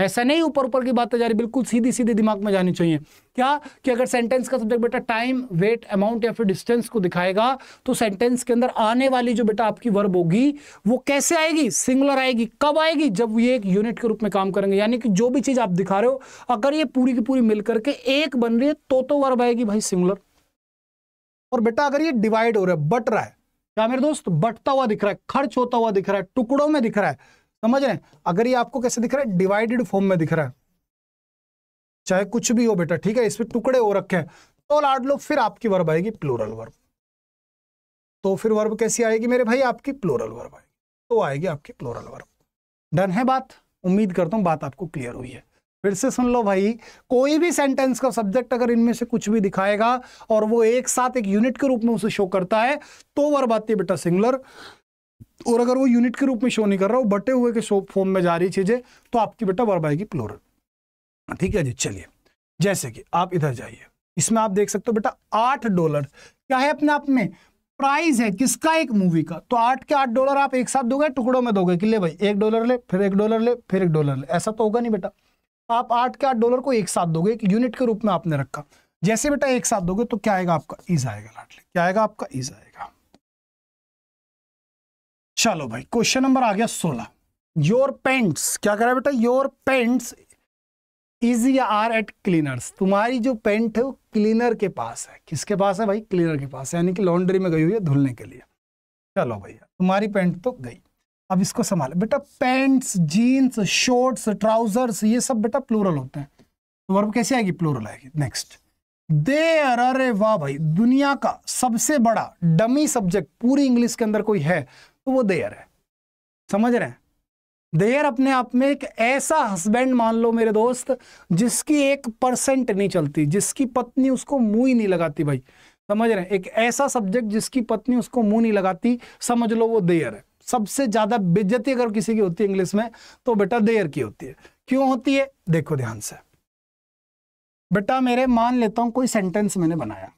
ऐसा नहीं ऊपर ऊपर की बातें जा रही बिल्कुल सीधी सीधे दिमाग में जानी चाहिए क्या कि अगर सेंटेंस का सब्जेक्ट बेटा टाइम वेट अमाउंट या फिर डिस्टेंस को दिखाएगा तो सेंटेंस के अंदर आने वाली जो बेटा आपकी वर्ब होगी वो कैसे आएगी सिंगुलर आएगी कब आएगी जब ये एक यूनिट के रूप में काम करेंगे यानी कि जो भी चीज़ आप दिखा रहे हो अगर ये पूरी की पूरी मिलकर के एक बन रही है तो तो वर्ब आएगी भाई सिंगुलर और बेटा अगर ये डिवाइड हो रहा है बट रहा है क्या मेरे दोस्त बटता हुआ दिख रहा है खर्च होता हुआ दिख रहा है टुकड़ों में दिख रहा है समझ रहे हैं अगर ये आपको कैसे दिख रहा है डिवाइडेड फॉर्म में दिख रहा है चाहे कुछ भी हो बेटा ठीक है इसमें टुकड़े हो रखे हैं तो लाड लो फिर आपकी वर्ब आएगी प्लोरल वर्ब तो फिर वर्ब कैसी आएगी मेरे भाई आपकी प्लोरल वर्ब आएगी तो आएगी आपकी प्लोरल वर्ब डन है बात उम्मीद करता हूं बात आपको क्लियर हुई है फिर से सुन लो भाई कोई भी सेंटेंस का सब्जेक्ट अगर इनमें से कुछ भी दिखाएगा और वो एक साथ एक यूनिट के रूप में उसे शो करता है तो वर्ब आती है बेटा सिंगुलर और अगर वो यूनिट के रूप में शो नहीं कर रहा वो बटे हुए के शो फॉर्म में जा रही चीज़ें तो आपकी बेटा वर्ब आएगी प्लोरल ठीक है जी चलिए जैसे कि आप इधर जाइए इसमें आप देख सकते हो बेटा आठ डॉलर क्या है अपने आप में प्राइस है किसका एक मूवी का तो आठ के आठ डॉलर आप एक साथ दोगे टुकड़ों में दोगे कि ले भाई एक डॉलर ले फिर एक डॉलर ले फिर एक डॉलर ले ऐसा तो होगा नहीं बेटा आप आठ के आठ डॉलर को एक साथ दोगे एक यूनिट के रूप में आपने रखा जैसे बेटा एक साथ दोगे तो क्या आएगा आपका ईज आएगा लाटली क्या आएगा आपका ईज आएगा चलो भाई क्वेश्चन नंबर आ गया सोलह योर पेंट्स क्या करा बेटा योर पेंट्स इज या आर एट क्लीनर्स तुम्हारी जो पेंट है वो क्लीनर के पास है किसके पास है भाई क्लीनर के पास यानी कि लॉन्ड्री में गई हुई है धुलने के लिए चलो भैया तुम्हारी पेंट तो गई अब इसको संभाल बेटा पेंट्स जीन्स शॉर्ट्स ट्राउजर्स ये सब बेटा प्लूरल होते हैं तो वर्ब कैसे आएगी प्लूरल आएगी नेक्स्ट दे अरे वाह भाई दुनिया का सबसे बड़ा डमी सब्जेक्ट पूरी इंग्लिश के अंदर कोई है तो वो देयर है समझ रहे हैं देयर अपने आप में एक ऐसा हस्बैंड मान लो मेरे दोस्त जिसकी एक परसेंट नहीं चलती जिसकी पत्नी उसको मुंह ही नहीं लगाती भाई समझ रहे हैं एक ऐसा सब्जेक्ट जिसकी पत्नी उसको मुंह नहीं लगाती समझ लो वो देयर है सबसे ज्यादा बेज्जती अगर किसी की होती है इंग्लिश में तो बेटा देयर की होती है क्यों होती है देखो ध्यान से बेटा मेरे मान लेता हूं कोई सेंटेंस मैंने बनाया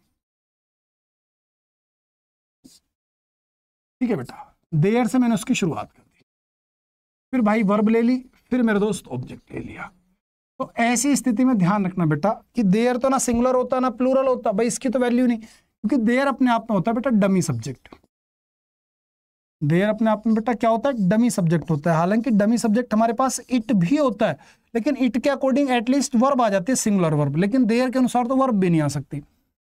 ठीक है बेटा देयर से मैंने उसकी शुरुआत कर दी फिर भाई वर्ब ले ली फिर मेरे दोस्त ऑब्जेक्ट ले लिया तो ऐसी स्थिति में ध्यान रखना बेटा कि देयर तो ना सिंगुलर होता ना प्लूरल होता भाई इसकी तो वैल्यू नहीं क्योंकि देयर अपने आप में होता है बेटा डमी सब्जेक्ट देयर अपने आप में बेटा क्या होता है डमी सब्जेक्ट होता है हालांकि डमी सब्जेक्ट हमारे पास इट भी होता है लेकिन इट के अकॉर्डिंग एटलीस्ट वर्ब आ जाती है सिंगुलर वर्ब लेकिन देयर के अनुसार तो वर्ब भी नहीं आ सकती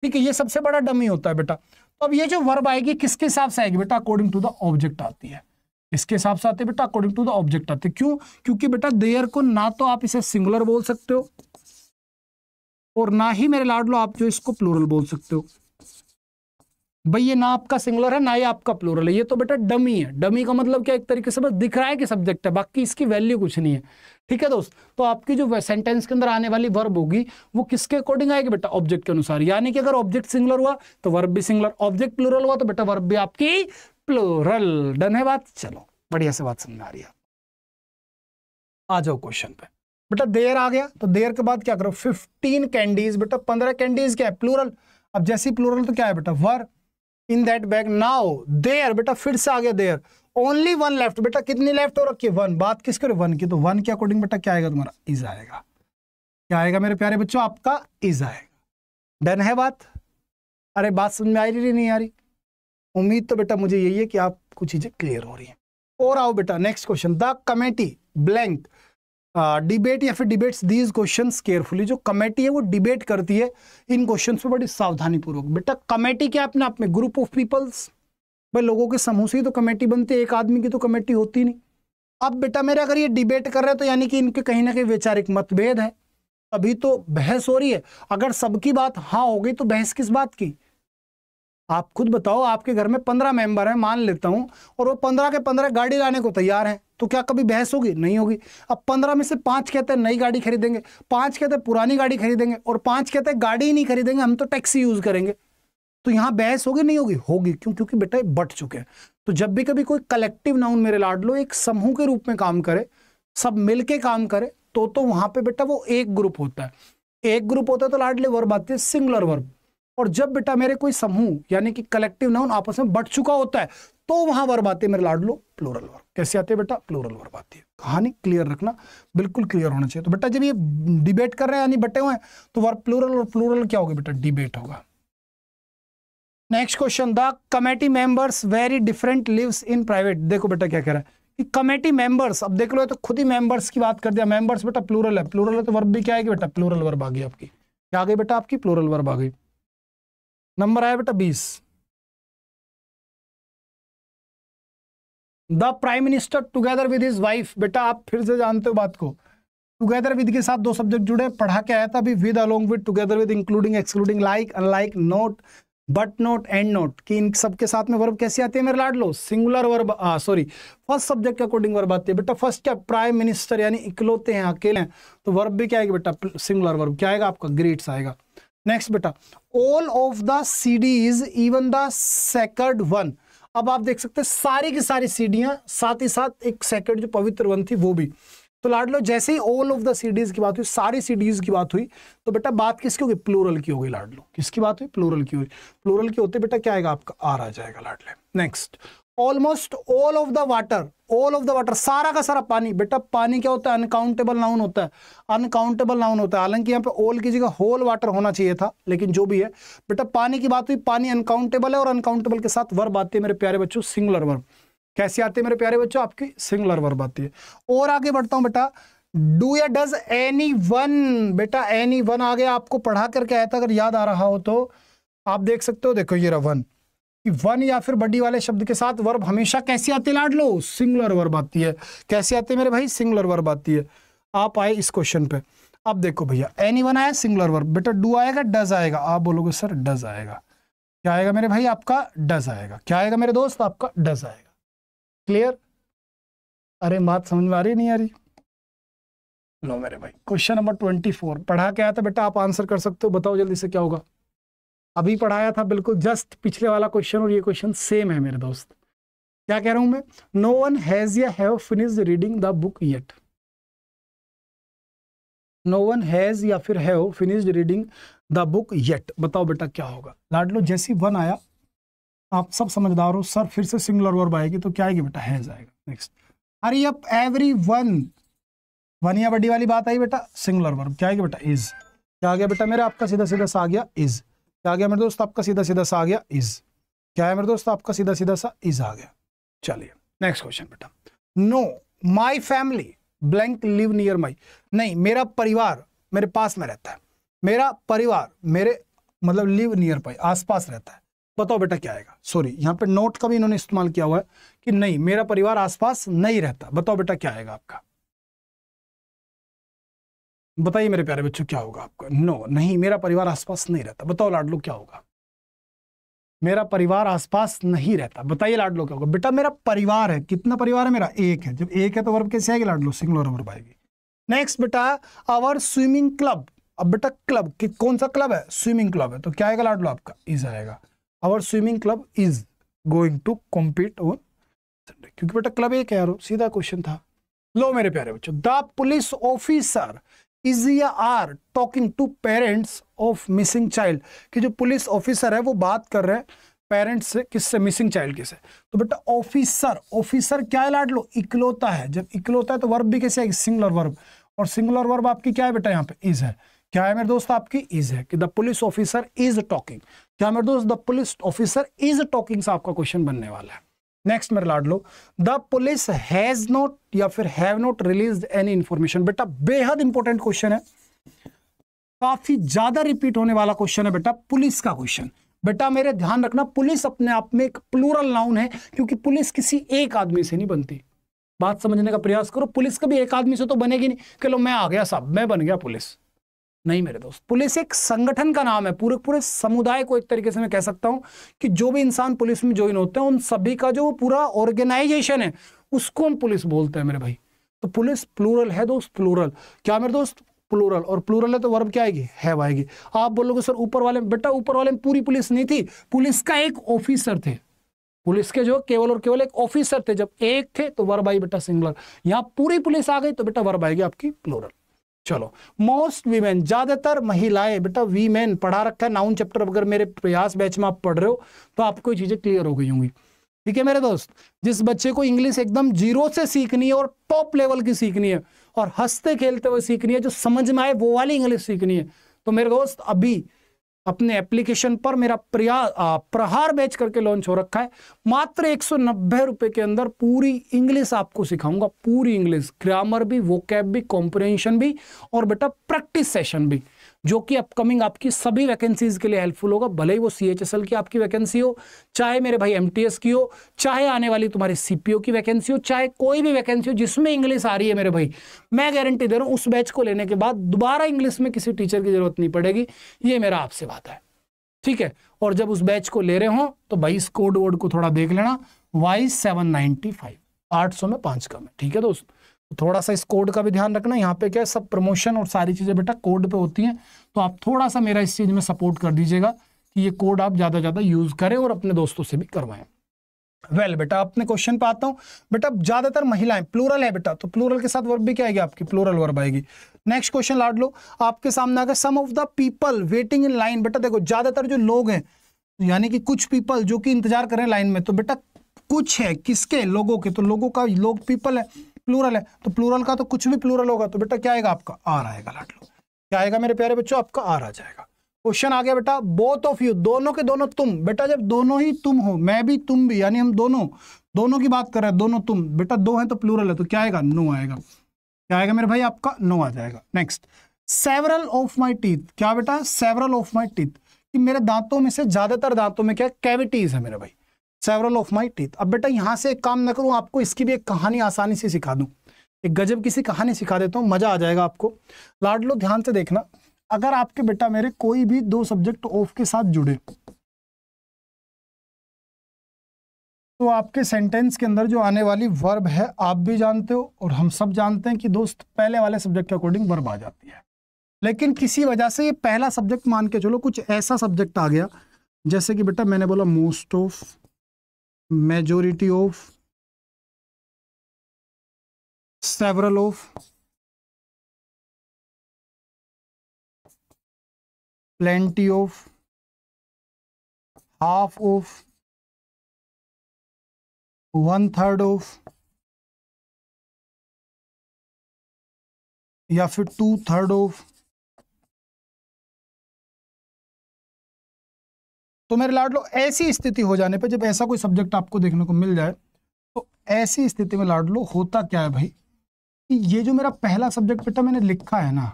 ठीक है ये सबसे बड़ा डमी होता है बेटा तो अब ये जो वर्ब आएगी किसके हिसाब से आएगी बेटा अकॉर्डिंग टू द ऑब्जेक्ट आती है इसके हिसाब से आते बेटा अकॉर्डिंग टू द ऑब्जेक्ट आते क्यों क्योंकि बेटा देयर को ना तो आप इसे सिंगुलर बोल सकते हो और ना ही मेरे लाडलो आप जो इसको प्लूरल बोल सकते हो भाई ये ना आपका सिंगुलर है ना ये आपका प्लूरल है ये तो बेटा डमी है डमी का मतलब क्या एक तरीके से बस दिख रहा है कि सब्जेक्ट है बाकी इसकी वैल्यू कुछ नहीं है ठीक है दोस्त तो आपकी जो सेंटेंस के अंदर आने वाली वर्ब होगी वो किसके अकॉर्डिंग आएगी बेटा ऑब्जेक्ट के अनुसार यानी कि अगर ऑब्जेक्ट सिंगुलर हुआ तो वर्ब भी सिंगुलर ऑब्जेक्ट प्लूरल हुआ तो बेटा वर्ब भी आपकी प्लूरल डन है बात चलो बढ़िया से बात समझ आ रही है आ जाओ क्वेश्चन पे बेटा देर आ गया तो देर के बाद क्या करो फिफ्टीन कैंडीज बेटा पंद्रह कैंडीज क्या है प्लूरल अब जैसी प्लूरल तो क्या है बेटा verb in that bag now there बेटा फिर से आ गया देयर ओनली वन लेफ्ट बेटा कितनी लेफ्ट हो रखी वन बात किस करो वन की तो वन के अकॉर्डिंग बेटा क्या आएगा तुम्हारा इज आएगा क्या आएगा मेरे प्यारे बच्चों आपका इज आएगा डन है बात अरे बात समझ में आ रही नहीं आ रही उम्मीद तो बेटा मुझे यही है कि आप कुछ चीजें क्लियर हो रही हैं और आओ बेटा next question the committee blank debate या फिर डिबेट्स दीज क्वेश्चंस केयरफुली जो कमेटी है वो डिबेट करती है इन क्वेश्चंस पे बड़ी सावधानी पूर्वक बेटा कमेटी क्या अपने आप में ग्रुप ऑफ पीपल्स भाई लोगों के समूह से ही तो कमेटी बनती है एक आदमी की तो कमेटी होती नहीं अब बेटा मेरे अगर ये डिबेट कर रहे हैं तो यानी कि इनके कहीं ना कहीं वैचारिक मतभेद है अभी तो बहस हो रही है अगर सबकी बात हाँ हो गई तो बहस किस बात की आप खुद बताओ आपके घर में पंद्रह मेंबर हैं मान लेता हूँ और वो पंद्रह के पंद्रह गाड़ी लाने को तैयार हैं तो क्या कभी बहस होगी नहीं होगी अब पंद्रह में से पाँच कहते हैं नई गाड़ी खरीदेंगे पाँच कहते हैं पुरानी गाड़ी खरीदेंगे और पाँच कहते हैं गाड़ी ही नहीं खरीदेंगे हम तो टैक्सी यूज़ करेंगे तो यहाँ बहस होगी नहीं होगी होगी क्यों क्योंकि बेटा बट चुके हैं तो जब भी कभी कोई कलेक्टिव नाउन मेरे लाड लो एक समूह के रूप में काम करे सब मिल के काम करे तो तो वहाँ पे बेटा वो एक ग्रुप होता है एक ग्रुप होता है तो लाडले वर्ब आती है सिंगुलर वर्ब और जब बेटा मेरे कोई समूह यानी कि कलेक्टिव नाउन आपस में बट चुका होता है तो वहां वर्ब आते मेरे लाडलो प्लोरल वर्ब कैसे आते बेटा प्लोरल वर्ब आती है कहानी क्लियर रखना बिल्कुल क्लियर होना चाहिए तो बेटा जब ये डिबेट कर रहे हैं यानी बटे हुए हैं तो वर्ब प्लोरल और प्लोरल क्या होगा बेटा डिबेट होगा next question the committee members very different lives in private देखो बेटा क्या कह रहा है कि कमेटी मेंबर्स अब देख लो तो खुद ही मेंबर्स की बात कर दिया मेंबर्स बेटा प्लूरल है प्लूरल है तो वर्ब भी क्या आएगी बेटा प्लूरल वर्ब आ गई आपकी क्या आ गई बेटा आपकी प्लूरल वर्ब आ गई नंबर आया बेटा बीस the prime minister together with his wife बेटा आप फिर से जानते हो बात को टुगेदर विद के साथ दो सब्जेक्ट जुड़े पढ़ा के आया था अभी with along with together with including excluding like unlike not but not and not कि इन सबके साथ में वर्ब कैसे आते हैं मेरे लाड लो singular verb sorry first subject के अकॉर्डिंग वर्ब आती है बेटा फर्स्ट क्या प्राइम मिनिस्टर यानी इकलौते हैं अकेले हैं तो वर्ब भी क्या आएगी बेटा सिंगुलर वर्ब क्या आएगा आपका ग्रेट्स आएगा नेक्स्ट बेटा all of the CDs even the second one अब आप देख सकते हैं सारी की सारी सीढ़ियां साथ ही साथ एक सेकंड जो पवित्र वन थी वो भी तो लाड लो जैसे ही ऑल ऑफ द सीडीज की बात हुई सारी सीडीज की बात हुई तो बेटा बात किसकी होगी प्लूरल की होगी लाड लो किसकी बात हुई प्लूरल की हुई प्लूरल की होते बेटा क्या आएगा आपका आर आ जाएगा लाडले next almost all of the water all of the water सारा का सारा पानी बेटा पानी क्या होता है अनकाउंटेबल नाउन होता है अनकाउंटेबल नाउन होता है हालांकि यहाँ पे ऑल की जगह होल वाटर होना चाहिए था लेकिन जो भी है बेटा पानी की बात हुई पानी अनकाउंटेबल है और अनकाउंटेबल के साथ वर्ब आती है मेरे प्यारे बच्चों सिंगुलर वर्ब कैसे आते हैं मेरे प्यारे बच्चों आपकी सिंगुलर वर्ब आती है और आगे बढ़ता हूँ बेटा डू या डज एनी वन बेटा एनी वन आगे आपको पढ़ा करके आया था अगर याद आ रहा हो तो आप देख सकते हो देखो ये रहा वन कि वन या फिर बड्डी वाले शब्द के साथ वर्ब हमेशा कैसे आते लाड लो सिंगुलर वर्ब आती है कैसे आते मेरे भाई सिंगुलर वर्ब आती है आप आए इस क्वेश्चन पे अब देखो भैया एनी वन आया सिंगुलर वर्ब बेटा डू आएगा डज आएगा आप बोलोगे सर डज आएगा क्या आएगा मेरे भाई आपका डज आएगा क्या आएगा मेरे दोस्त आपका डज आएगा क्लियर अरे बात समझ में आ रही नहीं आ रही लो मेरे भाई क्वेश्चन नंबर ट्वेंटी फोर पढ़ा के आया था बेटा आप आंसर कर सकते हो बताओ जल्दी से क्या होगा अभी पढ़ाया था बिल्कुल जस्ट पिछले वाला क्वेश्चन और ये क्वेश्चन सेम है मेरे दोस्त क्या कह रहा हूं मैं नो वन हैज या have finish reading the book yet no one has या फिर have finish reading the book yet बताओ बेटा क्या होगा लाडलो जैसी वन आया आप सब समझदार हो सर फिर से सिंगुलर वर्ब आएगी तो क्या आएगी बेटा हैज आएगा नेक्स्ट अरे अब एवरी वन वन या बड़ी वाली बात आई बेटा सिंगुलर वर्ब क्या आएगी बेटा इज क्या आ गया बेटा मेरा आपका सीधा सीधा सा आ गया इज क्या गया मेरे दोस्त आपका सीधा सीधा सा आ गया इज क्या है मेरे दोस्त आपका सीधा सीधा सा इज आ गया चलिए नेक्स्ट क्वेश्चन बेटा no my family blank live near my नहीं मेरा परिवार मेरे पास में रहता है मेरा परिवार मेरे मतलब लिव नियर पाई आसपास रहता है बताओ बेटा क्या आएगा सॉरी यहाँ पे नोट का भी इन्होंने इस्तेमाल किया हुआ है कि नहीं मेरा परिवार आसपास नहीं रहता बताओ बेटा क्या आएगा आपका बताइए मेरे प्यारे बच्चों क्या होगा आपका नो नहीं मेरा परिवार आसपास नहीं रहता बताओ लाडलो क्या होगा मेरा परिवार आसपास नहीं रहता बताइए लाडलो क्या होगा बेटा मेरा परिवार है कितना परिवार है मेरा एक है जब एक है तो वर्ब कैसे आएगी लाडलो सिंगलर वर्ब आएगी नेक्स्ट बेटा आवर स्विमिंग क्लब अब बेटा क्लब कौन सा क्लब है स्विमिंग क्लब है तो क्या आएगा लाडलो आपका इज आएगा our swimming club is going to compete over क्योंकि बेटा क्लब एक है यार सीधा क्वेश्चन था लो मेरे प्यारे बच्चों द पुलिस ऑफिसर इज या are talking to parents of missing child कि जो पुलिस ऑफिसर है वो बात कर रहे हैं पेरेंट्स से किससे मिसिंग चाइल्ड किससे तो बेटा ऑफिसर ऑफिसर क्या है लाड लो इकलौता है जब इकलौता है तो वर्ब भी कैसे है सिंगुलर वर्ब और सिंगुलर वर्ब आपकी क्या है बेटा यहाँ पे इज है क्या है मेरे दोस्त आपकी इज है कि the police officer is talking क्या मेरे दोस्त the police officer is talking से आपका क्वेश्चन बनने वाला है नेक्स्ट मेरा लाड लो द पुलिस हैज नॉट या फिर have not release any information बेटा बेहद इंपॉर्टेंट क्वेश्चन है काफी ज्यादा रिपीट होने वाला क्वेश्चन है बेटा पुलिस का क्वेश्चन बेटा मेरे ध्यान रखना पुलिस अपने आप में एक प्लूरल नाउन है क्योंकि पुलिस किसी एक आदमी से नहीं बनती बात समझने का प्रयास करो पुलिस कभी एक आदमी से तो बनेगी नहीं चलो मैं आ गया साहब मैं बन गया पुलिस नहीं मेरे दोस्त पुलिस एक संगठन का नाम है पूरे पूरे समुदाय को एक तरीके से मैं कह सकता हूं कि जो भी इंसान पुलिस में ज्वाइन होते हैं उन सभी का जो पूरा ऑर्गेनाइजेशन है उसको हम पुलिस बोलते हैं मेरे भाई तो पुलिस प्लूरल है दोस्त प्लूरल क्या मेरे दोस्त प्लूरल और प्लूरल है तो वर्ब क्या आएगी है आएगी आप बोलोगे सर ऊपर वाले बेटा ऊपर वाले में पूरी पुलिस नहीं थी पुलिस का एक ऑफिसर थे पुलिस के जो केवल और केवल एक ऑफिसर थे जब एक थे तो वर्ब आई बेटा सिंगुलर यहां पूरी पुलिस आ गई तो बेटा वर्ब आएगी आपकी प्लूरल चलो मोस्ट वीमेन ज्यादातर महिलाएं बेटा वीमेन पढ़ा रखा है नाउन चैप्टर अगर मेरे प्रयास बैच में आप पढ़ रहे हो तो आपको ये चीजें क्लियर हो गई होंगी ठीक है मेरे दोस्त जिस बच्चे को इंग्लिश एकदम जीरो से सीखनी है और टॉप लेवल की सीखनी है और हंसते खेलते हुए सीखनी है जो समझ में आए वो वाली इंग्लिश सीखनी है तो मेरे दोस्त अभी अपने एप्लीकेशन पर मेरा प्रया प्रहार बेच करके लॉन्च हो रखा है मात्र एक सौ रुपए के अंदर पूरी इंग्लिश आपको सिखाऊंगा पूरी इंग्लिश ग्रामर भी वो भी कॉम्प्रिहेंशन भी और बेटा प्रैक्टिस सेशन भी जो कि अपकमिंग आपकी सभी वैकेंसीज के लिए हेल्पफुल होगा भले ही वो सी की आपकी वैकेंसी हो चाहे मेरे भाई एम की हो चाहे आने वाली तुम्हारी सी की वैकेंसी हो चाहे कोई भी वैकेंसी हो जिसमें इंग्लिश आ रही है मेरे भाई मैं गारंटी दे रहा हूँ उस बैच को लेने के बाद दोबारा इंग्लिश में किसी टीचर की जरूरत नहीं पड़ेगी ये मेरा आपसे बात है ठीक है और जब उस बैच को ले रहे हो तो भाई इस कोड वोड को थोड़ा देख लेना वाई सेवन नाइनटी फाइव आठ सौ में पाँच कम है ठीक है दोस्त थोड़ा सा इस कोड का भी ध्यान रखना यहाँ पे क्या है सब प्रमोशन और सारी चीज़ें बेटा कोड पे होती हैं तो आप थोड़ा सा मेरा इस चीज़ में सपोर्ट कर दीजिएगा कि ये कोड आप ज़्यादा ज़्यादा यूज़ करें और अपने दोस्तों से भी करवाएं वेल well, बेटा अपने क्वेश्चन पे आता हूँ बेटा ज़्यादातर महिलाएं प्लूरल है बेटा तो प्लूरल के साथ वर्ब भी क्या आएगी आपकी प्लूरल वर्ब आएगी नेक्स्ट क्वेश्चन लाड लो आपके सामने आगे some of the people waiting in line बेटा देखो ज़्यादातर जो लोग हैं यानी कि कुछ पीपल जो कि इंतजार करें लाइन में तो बेटा कुछ है किसके लोगों के तो लोगों का लोग पीपल है प्लूरल है तो प्लूरल का तो कुछ भी प्लूरल होगा तो बेटा क्या आएगा आपका आर आएगा लाट लो क्या आएगा मेरे प्यारे बच्चों आपका आर आ जाएगा क्वेश्चन आ गया बेटा बोथ ऑफ यू दोनों के दोनों तुम बेटा जब दोनों ही तुम हो मैं भी तुम भी यानी हम दोनों दोनों की बात कर रहे हैं दोनों तुम बेटा दो है तो प्लूरल है तो क्या आएगा नो आएगा क्या आएगा मेरे भाई आपका नो आ जाएगा next several of my teeth क्या बेटा सेवरल ऑफ माई टीथ कि मेरे दांतों में से ज्यादातर दांतों में क्या कैविटीज है मेरे भाई सेवरल ऑफ माई टीथ अब बेटा यहाँ से एक काम ना करूँ आपको इसकी भी एक कहानी आसानी से सिखा दूँ एक गजब की सी कहानी सिखा देता हूँ मज़ा आ जाएगा आपको लाड लो ध्यान से देखना अगर आपके बेटा मेरे कोई भी दो सब्जेक्ट ऑफ के साथ जुड़े तो आपके सेंटेंस के अंदर जो आने वाली वर्ब है आप भी जानते हो और हम सब जानते हैं कि दोस्त पहले वाले सब्जेक्ट के अकॉर्डिंग वर्ब आ जाती है लेकिन किसी वजह से ये पहला सब्जेक्ट मान के चलो कुछ ऐसा सब्जेक्ट आ गया जैसे कि बेटा मैंने बोला most of majority of several of plenty of half of one third of या फिर टू थर्ड ऑफ तो मेरे लाडलो ऐसी स्थिति हो जाने पर जब ऐसा कोई सब्जेक्ट आपको देखने को मिल जाए तो ऐसी स्थिति में लाडलो होता क्या है भाई कि ये जो मेरा पहला सब्जेक्ट बेटा मैंने लिखा है ना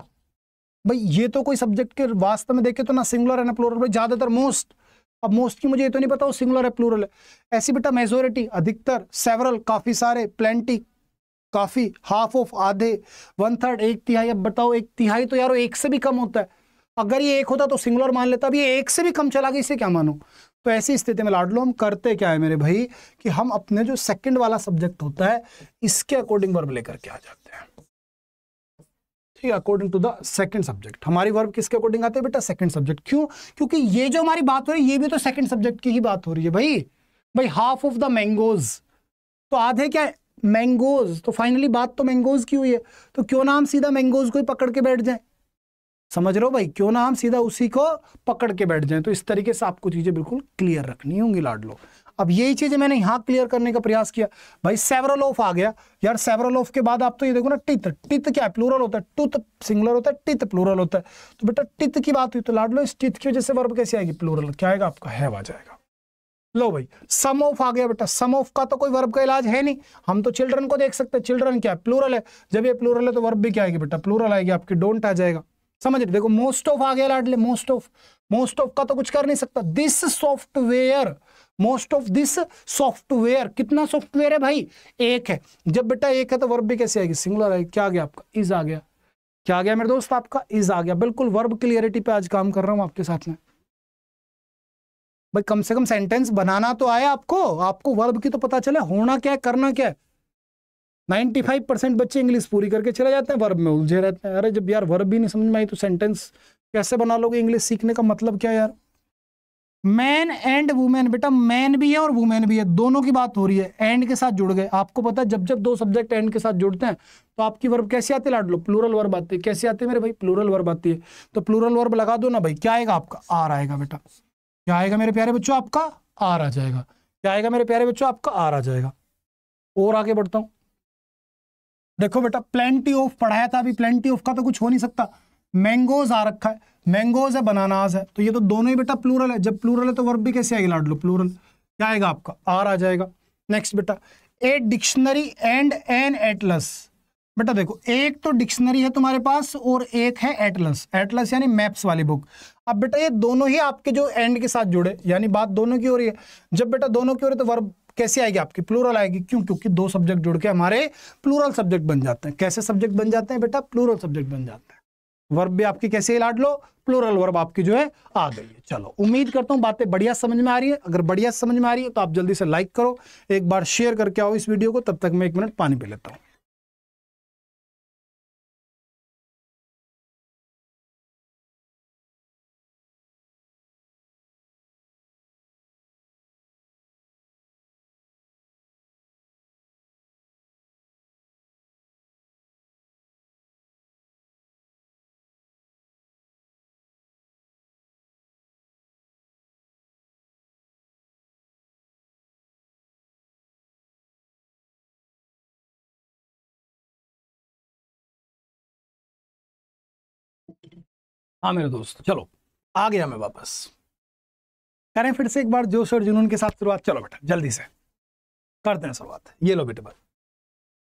भाई ये तो कोई सब्जेक्ट के वास्तव में देखे तो ना सिंगुलर है ना प्लोरल भाई ज़्यादातर मोस्ट अब मोस्ट की मुझे ये तो नहीं पता वो सिंगुलर है प्लोरल है ऐसी बेटा मेजोरिटी अधिकतर सेवरल काफ़ी सारे प्लेंटी काफ़ी हाफ ऑफ आधे वन थर्ड एक तिहाई अब बताओ एक तिहाई तो यार एक से भी कम होता है अगर ये एक होता तो सिंगुलर मान लेता अब ये एक से भी कम चला गया इसे क्या मानो तो ऐसी स्थिति में लाडलो हम करते क्या है मेरे भाई कि हम अपने जो सेकंड वाला सब्जेक्ट होता है इसके अकॉर्डिंग वर्ब लेकर के आ जाते हैं ठीक है according to the second subject हमारी वर्ब किसके अकॉर्डिंग आते हैं बेटा सेकंड सब्जेक्ट क्यों क्योंकि ये जो हमारी बात हो रही है ये भी तो सेकंड सब्जेक्ट की ही बात हो रही है भाई भाई हाफ ऑफ द मैंगोज तो आधे क्या मैंगोज तो फाइनली बात तो मैंगोज की हुई है तो क्यों ना हम सीधा मैंगोज को ही पकड़ के बैठ जाए समझ रहे हो भाई क्यों ना हम सीधा उसी को पकड़ के बैठ जाए तो इस तरीके से आपको चीज़ें बिल्कुल क्लियर रखनी होंगी लाडलो अब यही चीज़ें मैंने यहां क्लियर करने का प्रयास किया भाई सेवरल ऑफ आ गया यार सेवरल ऑफ के बाद आप तो ये देखो ना टित टित क्या प्लूरल होता है टूथ सिंगुलर होता है टित प्लूरल होता है तो बेटा टित की बात हुई तो लाडलो इस टित की वजह से वर्ब कैसे आएगी प्लूरल क्या आएगा आपका है आ जाएगा लो भाई सम ऑफ आ गया बेटा सम ऑफ का तो कोई वर्ब का इलाज है नहीं हम तो चिल्ड्रन को देख सकते हैं चिल्ड्रन क्या है प्लूरल है जब ये प्लूरल है तो वर्ब भी क्या आएगी बेटा प्लूरल आएगी आपकी डोंट आ जाएगा समझ रहे देखो मोस्ट ऑफ आ गया लाडले मोस्ट ऑफ मोस्ट ऑफ का तो कुछ कर नहीं सकता this software most of this software कितना सॉफ्टवेयर है भाई एक है जब बेटा एक है तो वर्ब भी कैसे आएगी सिंगुलर आएगी क्या आ गया आपका इज आ गया क्या आ गया मेरे दोस्त आपका इज आ गया बिल्कुल वर्ब क्लियरिटी पे आज काम कर रहा हूं आपके साथ में भाई कम से कम सेंटेंस बनाना तो आया आपको आपको वर्ब की तो पता चले होना क्या है करना क्या है नाइन्टी फाइव परसेंट बच्चे इंग्लिश पूरी करके चले जाते हैं वर्ब में उलझे रहते हैं अरे जब यार वर्ब भी नहीं समझ में आई तो सेंटेंस कैसे बना लोगे इंग्लिश सीखने का मतलब क्या यार मैन एंड वुमेन बेटा मैन भी है और वुमेन भी है दोनों की बात हो रही है एंड के साथ जुड़ गए आपको पता है जब जब दो सब्जेक्ट एंड के साथ जुड़ते हैं तो आपकी वर्ब कैसे आती है लाड लो प्लूरल वर्ब आते है कैसे आती है मेरे भाई प्लूरल वर्ब आती है तो प्लूरल वर्ब लगा दो ना भाई क्या आएगा आपका आर आएगा बेटा क्या आएगा मेरे प्यारे बच्चों आपका आर आ जाएगा क्या आएगा मेरे प्यारे बच्चों आपका आर आ जाएगा और आगे बढ़ता हूँ देखो बेटा प्लेंटी ऑफ पढ़ाया था अभी प्लेंटी ऑफ का तो कुछ हो नहीं सकता मैंगोज आ रखा है मैंगोज है बनानाज है तो ये तो दोनों ही बेटा प्लूरल है जब प्लूरल है तो वर्ब भी कैसे आएगी लाड लो प्लूरल क्या आएगा आपका आर आ जाएगा नेक्स्ट बेटा a dictionary and an atlas बेटा देखो एक तो डिक्शनरी है तुम्हारे पास और एक है एटलस एटलस यानी मैप्स वाली बुक अब बेटा ये दोनों ही आपके जो एंड के साथ जुड़े यानी बात दोनों की हो रही है जब बेटा दोनों की हो रही है तो वर्ब कैसे आएगी आपकी प्लूरल आएगी क्यों क्योंकि दो सब्जेक्ट जुड़ के हमारे प्लूरल सब्जेक्ट बन जाते हैं कैसे सब्जेक्ट बन जाते हैं बेटा प्लूरल सब्जेक्ट बन जाते हैं वर्ब भी आपकी कैसे हिलाट लो प्लूरल वर्ब आपकी जो है आ गई है चलो उम्मीद करता हूँ बातें बढ़िया समझ में आ रही है अगर बढ़िया समझ में आ रही है तो आप जल्दी से लाइक करो एक बार शेयर करके आओ इस वीडियो को तब तक मैं एक मिनट पानी पी लेता हूँ हाँ मेरे दोस्त चलो आ गया मैं वापस करें फिर से एक बार जोश और जुनून के साथ शुरुआत चलो बेटा जल्दी से करते हैं शुरुआत ये लो बेटे बस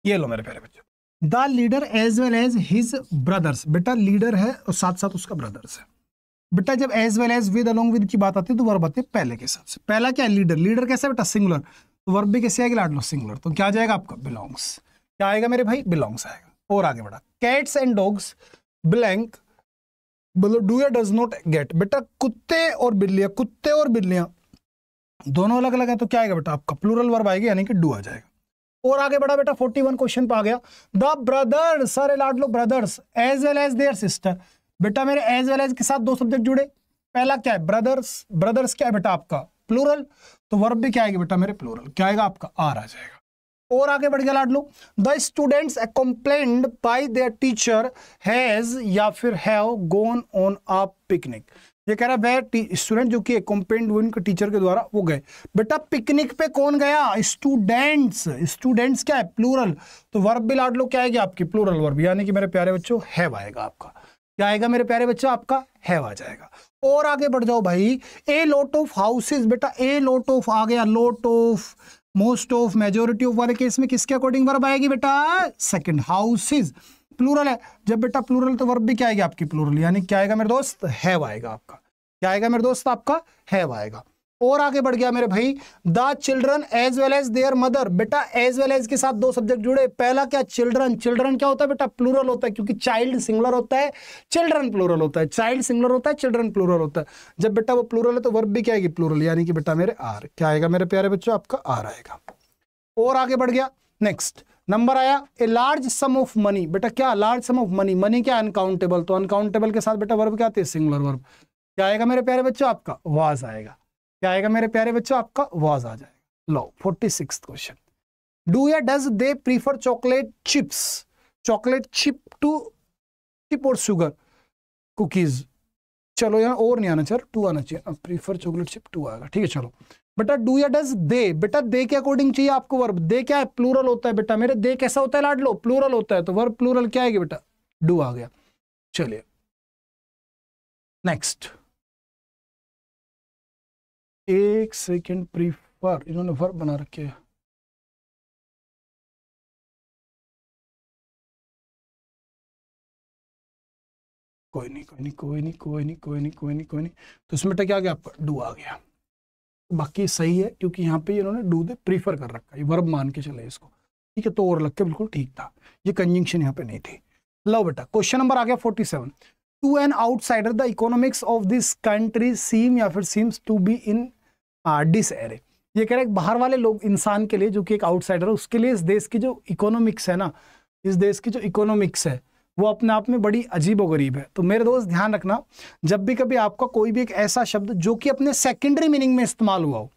ये लो मेरे प्यारे बच्चों the leader as well as his brothers बेटा लीडर है और साथ साथ उसका ब्रदर्स है बेटा जब as well as with along with की बात आती है तो वर्ब आते हैं पहले के हिसाब से पहला क्या है लीडर लीडर कैसे बेटा सिंगुलर तो वर्ब भी कैसे आएगी लाट लो सिंगुलर तो क्या जाएगा आपका बिलोंग्स क्या आएगा मेरे भाई बिलोंग्स आएगा और आगे बढ़ा कैट्स एंड डॉग्स ब्लैंक मतलब डू या डज नॉट गेट बेटा कुत्ते और बिल्लियां कुत्ते और बिल्लियां दोनों अलग अलग हैं तो क्या आएगा बेटा आपका प्लूरल वर्ब आएगा यानी कि डू आ जाएगा और आगे बढ़ा बेटा 41 क्वेश्चन पे आ गया द ब्रदर्स सारे लाड लो brothers as well as their sister बेटा मेरे एज वेल एज के साथ दो सब्जेक्ट जुड़े पहला क्या है ब्रदर्स ब्रदर्स क्या है बेटा आपका प्लूरल तो वर्ब भी क्या आएगी बेटा मेरे प्लूरल क्या आएगा आपका आर आ जाएगा और आगे बढ़ गया लाडलो the students complained by their teacher has या फिर have gone on a picnic ये कह रहा है स्टूडेंट जो कि हुए उनके टीचर के द्वारा वो गए बेटा पिकनिक पे कौन गया स्टूडेंट्स स्टूडेंट्स क्या है प्लूरल तो वर्ब भी लाड लो क्या आएगी आपकी प्लूरल वर्ब यानी कि मेरे प्यारे बच्चों हैव आएगा आपका क्या आएगा मेरे प्यारे बच्चों आपका हैव आ जाएगा और आगे बढ़ जाओ भाई ए लोट ऑफ हाउसेज बेटा ए लोट ऑफ आ गया lot of most of majority of वाले केस में किसके अकॉर्डिंग वर्ब आएगी बेटा सेकंड हाउसेज प्लूरल है जब बेटा प्लूरल तो वर्ब भी क्या आएगा आपकी प्लूरल यानी क्या आएगा मेरे दोस्त हैव आएगा आपका क्या आएगा मेरे दोस्त आपका हैव आएगा और आगे बढ़ गया मेरे भाई the children as well as their mother बेटा एज वेल एज के साथ दो सब्जेक्ट जुड़े पहला क्या चिल्ड्रन चिल्ड्रन क्या होता है बेटा प्लूरल होता है क्योंकि चाइल्ड सिंगलर होता है चिल्ड्रन प्लूरल होता है चाइल्ड सिंगलर होता है चिल्ड्रन प्लूरल होता है जब बेटा वो प्लूरल है तो वर्ब भी क्या आएगी प्लूरल यानी कि बेटा मेरे आर क्या आएगा मेरे प्यारे बच्चों आपका आर आएगा और आगे बढ़ गया नेक्स्ट नंबर आया a large sum of money बेटा क्या large sum of money money क्या अनकाउंटेबल तो अनकाउंटेबल के साथ बेटा वर्ब क्या आते हैं सिंगुलर वर्ब क्या आएगा मेरे प्यारे बच्चों आपका वाज आएगा क्या आएगा मेरे प्यारे बच्चों आपका वॉज आ जाएगा लो फोर्टी सिक्स क्वेश्चन डू या does they prefer chocolate chips chocolate chip to chip और शुगर कुकीज चलो यहाँ और नहीं आना चाहिए टू आना चाहिए प्रीफर चॉकलेट चिप टू आएगा ठीक है चलो बेटा डू या डज दे बेटा दे के अकॉर्डिंग चाहिए आपको वर्ब दे क्या है प्लूरल होता है बेटा मेरे दे कैसा होता है लाड लो प्लूरल होता है तो वर्ब प्लूरल क्या आएगी बेटा डू आ गया चलिए नेक्स्ट एक सेकेंड प्रीफर इन्होंने वर्ब बना रखे है कोई नहीं कोई नहीं कोई नहीं कोई नहीं कोई नहीं कोई नहीं कोई नहीं तो इसमें क्या आ गया आपका डू आ गया बाकी सही है क्योंकि यहाँ पे इन्होंने डू दे प्रीफर कर रखा है वर्ब मान के चले इसको ठीक है तो और लग के बिल्कुल ठीक था ये कंजंक्शन यहाँ पे नहीं थी लो बेटा क्वेश्चन नंबर आ गया forty seven to an outsider the economics of this country seem या फिर seems to be in disarray ये कह रहे हैं बाहर वाले लोग इंसान के लिए जो कि एक आउटसाइडर है उसके लिए इस देश की जो इकोनॉमिक्स है ना इस देश की जो इकोनॉमिक्स है वो अपने आप में बड़ी अजीब और गरीब है तो मेरे दोस्त ध्यान रखना जब भी कभी आपका कोई भी एक ऐसा शब्द जो कि अपने सेकेंडरी मीनिंग में इस्तेमाल हुआ हो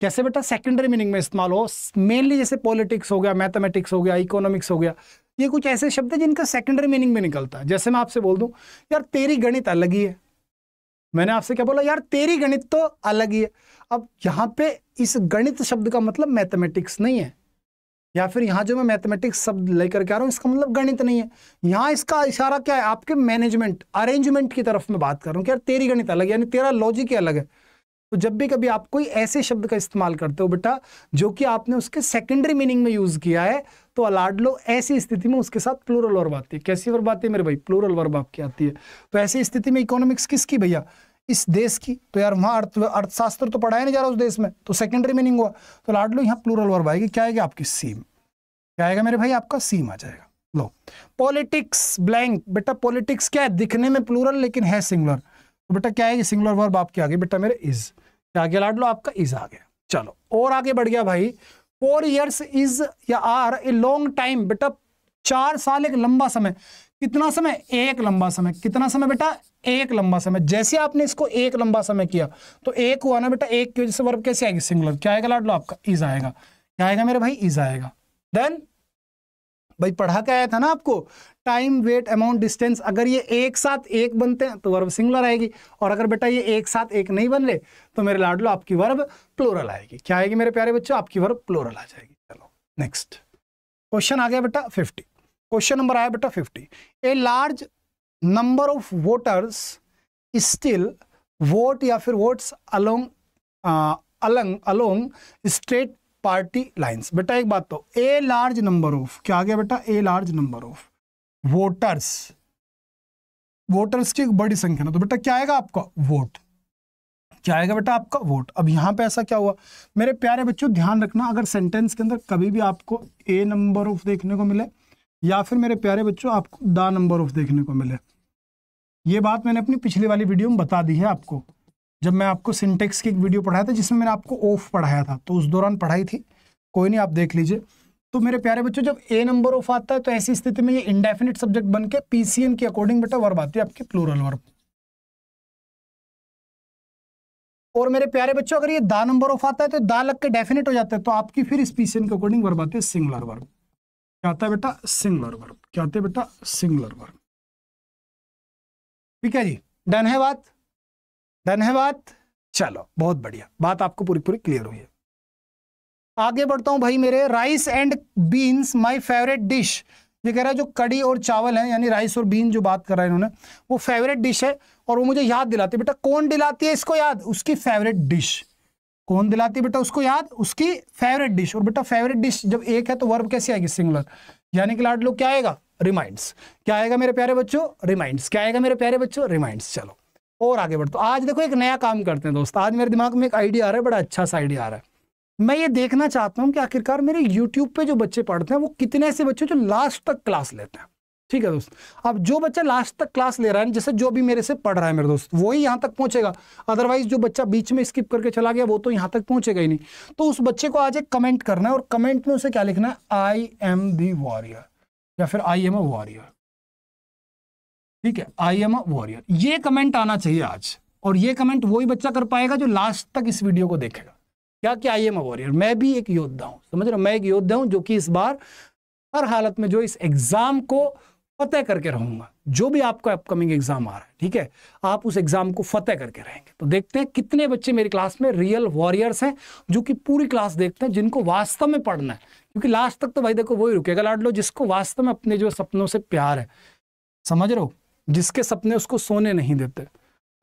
कैसे बेटा सेकेंडरी मीनिंग में इस्तेमाल हो मेनली जैसे पॉलिटिक्स हो गया मैथमेटिक्स हो गया इकोनॉमिक्स हो गया ये कुछ ऐसे शब्द हैं जिनका सेकेंडरी मीनिंग में निकलता है जैसे मैं आपसे बोल दूँ यार तेरी गणित अलग ही है मैंने आपसे क्या बोला यार तेरी गणित तो अलग ही है अब यहाँ पे इस गणित शब्द का मतलब मैथमेटिक्स नहीं है या फिर यहाँ जो मैं मैथमेटिक्स शब्द लेकर के आ रहा हूँ इसका मतलब गणित नहीं है यहाँ इसका इशारा क्या है आपके मैनेजमेंट अरेंजमेंट की तरफ मैं बात कर रहा हूँ कि यार तेरी गणित अलग यानी तेरा लॉजिक ही अलग है तो जब भी कभी आप कोई ऐसे शब्द का इस्तेमाल करते हो बेटा जो कि आपने उसके सेकेंडरी मीनिंग में यूज़ किया है तो अलाड लो ऐसी स्थिति में उसके साथ प्लूरल वर्ब आती है कैसी वर्ब आती है मेरे भाई प्लूरल वर्ब आपकी आती है तो ऐसी स्थिति में इकोनॉमिक्स किसकी भैया इस देश की तो यार वहां अर्थ अर्थशास्त्र तो पढ़ाया नहीं जा रहा उस देश में तो सेकेंडरी मीनिंग हुआ तो लाड लो यहाँ प्लूरल वर्ब आएगी क्या आएगी आपकी सीम क्या आएगा मेरे भाई आपका सीम आ जाएगा लो पॉलिटिक्स ब्लैंक बेटा पॉलिटिक्स क्या है दिखने में प्लूरल लेकिन है सिंगुलर तो बेटा क्या है सिंगुलर वर्ब आपके आगे बेटा मेरे इज क्या आगे लाड लो आपका इज आ गया चलो और आगे बढ़ गया भाई फोर इयर्स इज या आर ए लॉन्ग टाइम बेटा चार साल एक लंबा समय कितना समय एक लंबा समय कितना समय बेटा एक लंबा समय जैसे आपने इसको एक लंबा समय किया तो एक हुआ ना बेटा एक की वजह से वर्ब कैसे आएगी सिंगुलर क्या आएगा लाडलो आपका इज आएगा क्या आएगा मेरे भाई इज आएगा देन भाई पढ़ा के आया था ना आपको टाइम वेट अमाउंट डिस्टेंस अगर ये एक साथ एक बनते हैं तो वर्ब सिंगुलर आएगी और अगर बेटा ये एक साथ एक नहीं बन रहे तो मेरे लाडलो आपकी वर्ब प्लोरल आएगी क्या आएगी मेरे प्यारे बच्चों आपकी वर्ब प्लोरल आ जाएगी चलो नेक्स्ट क्वेश्चन आ गया बेटा फिफ्टी क्वेश्चन नंबर आया बेटा fifty a large number of voters still vote या फिर votes along along along state party lines बेटा एक बात तो ए लार्ज नंबर ऑफ क्या आ गया बेटा a large number of voters voters की एक बड़ी संख्या ना तो बेटा क्या आएगा आपका वोट क्या आएगा बेटा आपका वोट अब यहां पे ऐसा क्या हुआ मेरे प्यारे बच्चों ध्यान रखना अगर सेंटेंस के अंदर कभी भी आपको ए नंबर ऑफ देखने को मिले या फिर मेरे प्यारे बच्चों आपको द नंबर ऑफ देखने को मिले ये बात मैंने अपनी पिछली वाली वीडियो में बता दी है आपको जब मैं आपको सिंटेक्स की एक वीडियो पढ़ाया था जिसमें मैंने आपको ऑफ पढ़ाया था तो उस दौरान पढ़ाई थी कोई नहीं आप देख लीजिए तो मेरे प्यारे बच्चों जब ए नंबर ऑफ आता है तो ऐसी स्थिति में ये इंडेफिनिट सब्जेक्ट बन के पीसीएम के अकॉर्डिंग बेटा वर्ब आती है आपके प्लूरल वर्ब और मेरे प्यारे बच्चों अगर ये दा नंबर ऑफ आता है तो दा लग के डेफिनेट हो जाता है तो आपकी फिर स्पीसीएम के अकॉर्डिंग वर्ब आती है सिंगुलर वर्ब क्या आता है बेटा सिंगुलर वर्ब क्या आते हैं बेटा सिंगुलर वर्ब ठीक है जी डन है बात डन है बात चलो बहुत बढ़िया बात आपको पूरी पूरी क्लियर हुई है आगे बढ़ता हूँ भाई मेरे rice and beans my favourite dish ये कह रहा है जो कड़ी और चावल है यानी राइस और बीन जो बात कर रहा है इन्होंने वो फेवरेट डिश है और वो मुझे याद दिलाती है बेटा कौन दिलाती है इसको याद उसकी फेवरेट डिश कौन दिलाती है बेटा उसको याद उसकी फेवरेट डिश और बेटा फेवरेट डिश जब एक है तो वर्ब कैसे आएगी सिंगुलर यानी कि लाड लो क्या आएगा रिमाइंड्स क्या आएगा मेरे प्यारे बच्चों रिमाइंड्स क्या आएगा मेरे प्यारे बच्चों रिमाइंड्स चलो और आगे बढ़ते तो आज देखो एक नया काम करते हैं दोस्त आज मेरे दिमाग में एक आइडिया आ रहा है बड़ा अच्छा सा आइडिया आ रहा है मैं ये देखना चाहता हूँ कि आखिरकार मेरे यूट्यूब पे जो बच्चे पढ़ते हैं वो कितने ऐसे बच्चे जो लास्ट तक क्लास लेते हैं ठीक है दोस्त अब जो बच्चा लास्ट तक क्लास ले रहा है जैसे जो भी मेरे से पढ़ रहा है मेरे दोस्त वही यहाँ तक पहुँचेगा अदरवाइज जो बच्चा बीच में स्किप करके चला गया वो तो यहाँ तक पहुँचेगा ही नहीं तो उस बच्चे को आज एक कमेंट करना है और कमेंट में उसे क्या लिखना है आई एम दी वॉरियर या फिर आई एम अ वॉरियर ठीक है आई एम अ वॉरियर ये कमेंट आना चाहिए आज और ये कमेंट वही बच्चा कर पाएगा जो लास्ट तक इस वीडियो को देखेगा क्या क्या आई एम अ वॉरियर मैं भी एक योद्धा हूं समझ रहा मैं एक योद्धा हूं जो कि इस बार हर हालत में जो इस एग्ज़ाम को फतेह करके रहूंगा जो भी आपका अपकमिंग एग्जाम आ रहा है ठीक है आप उस एग्जाम को फतेह करके रहेंगे तो देखते हैं कितने बच्चे मेरी क्लास में रियल वॉरियर्स हैं जो कि पूरी क्लास देखते हैं जिनको वास्तव में पढ़ना है क्योंकि लास्ट तक तो भाई देखो वही रुकेगा लाड लो जिसको वास्तव में अपने जो सपनों से प्यार है समझ रहे हो जिसके सपने उसको सोने नहीं देते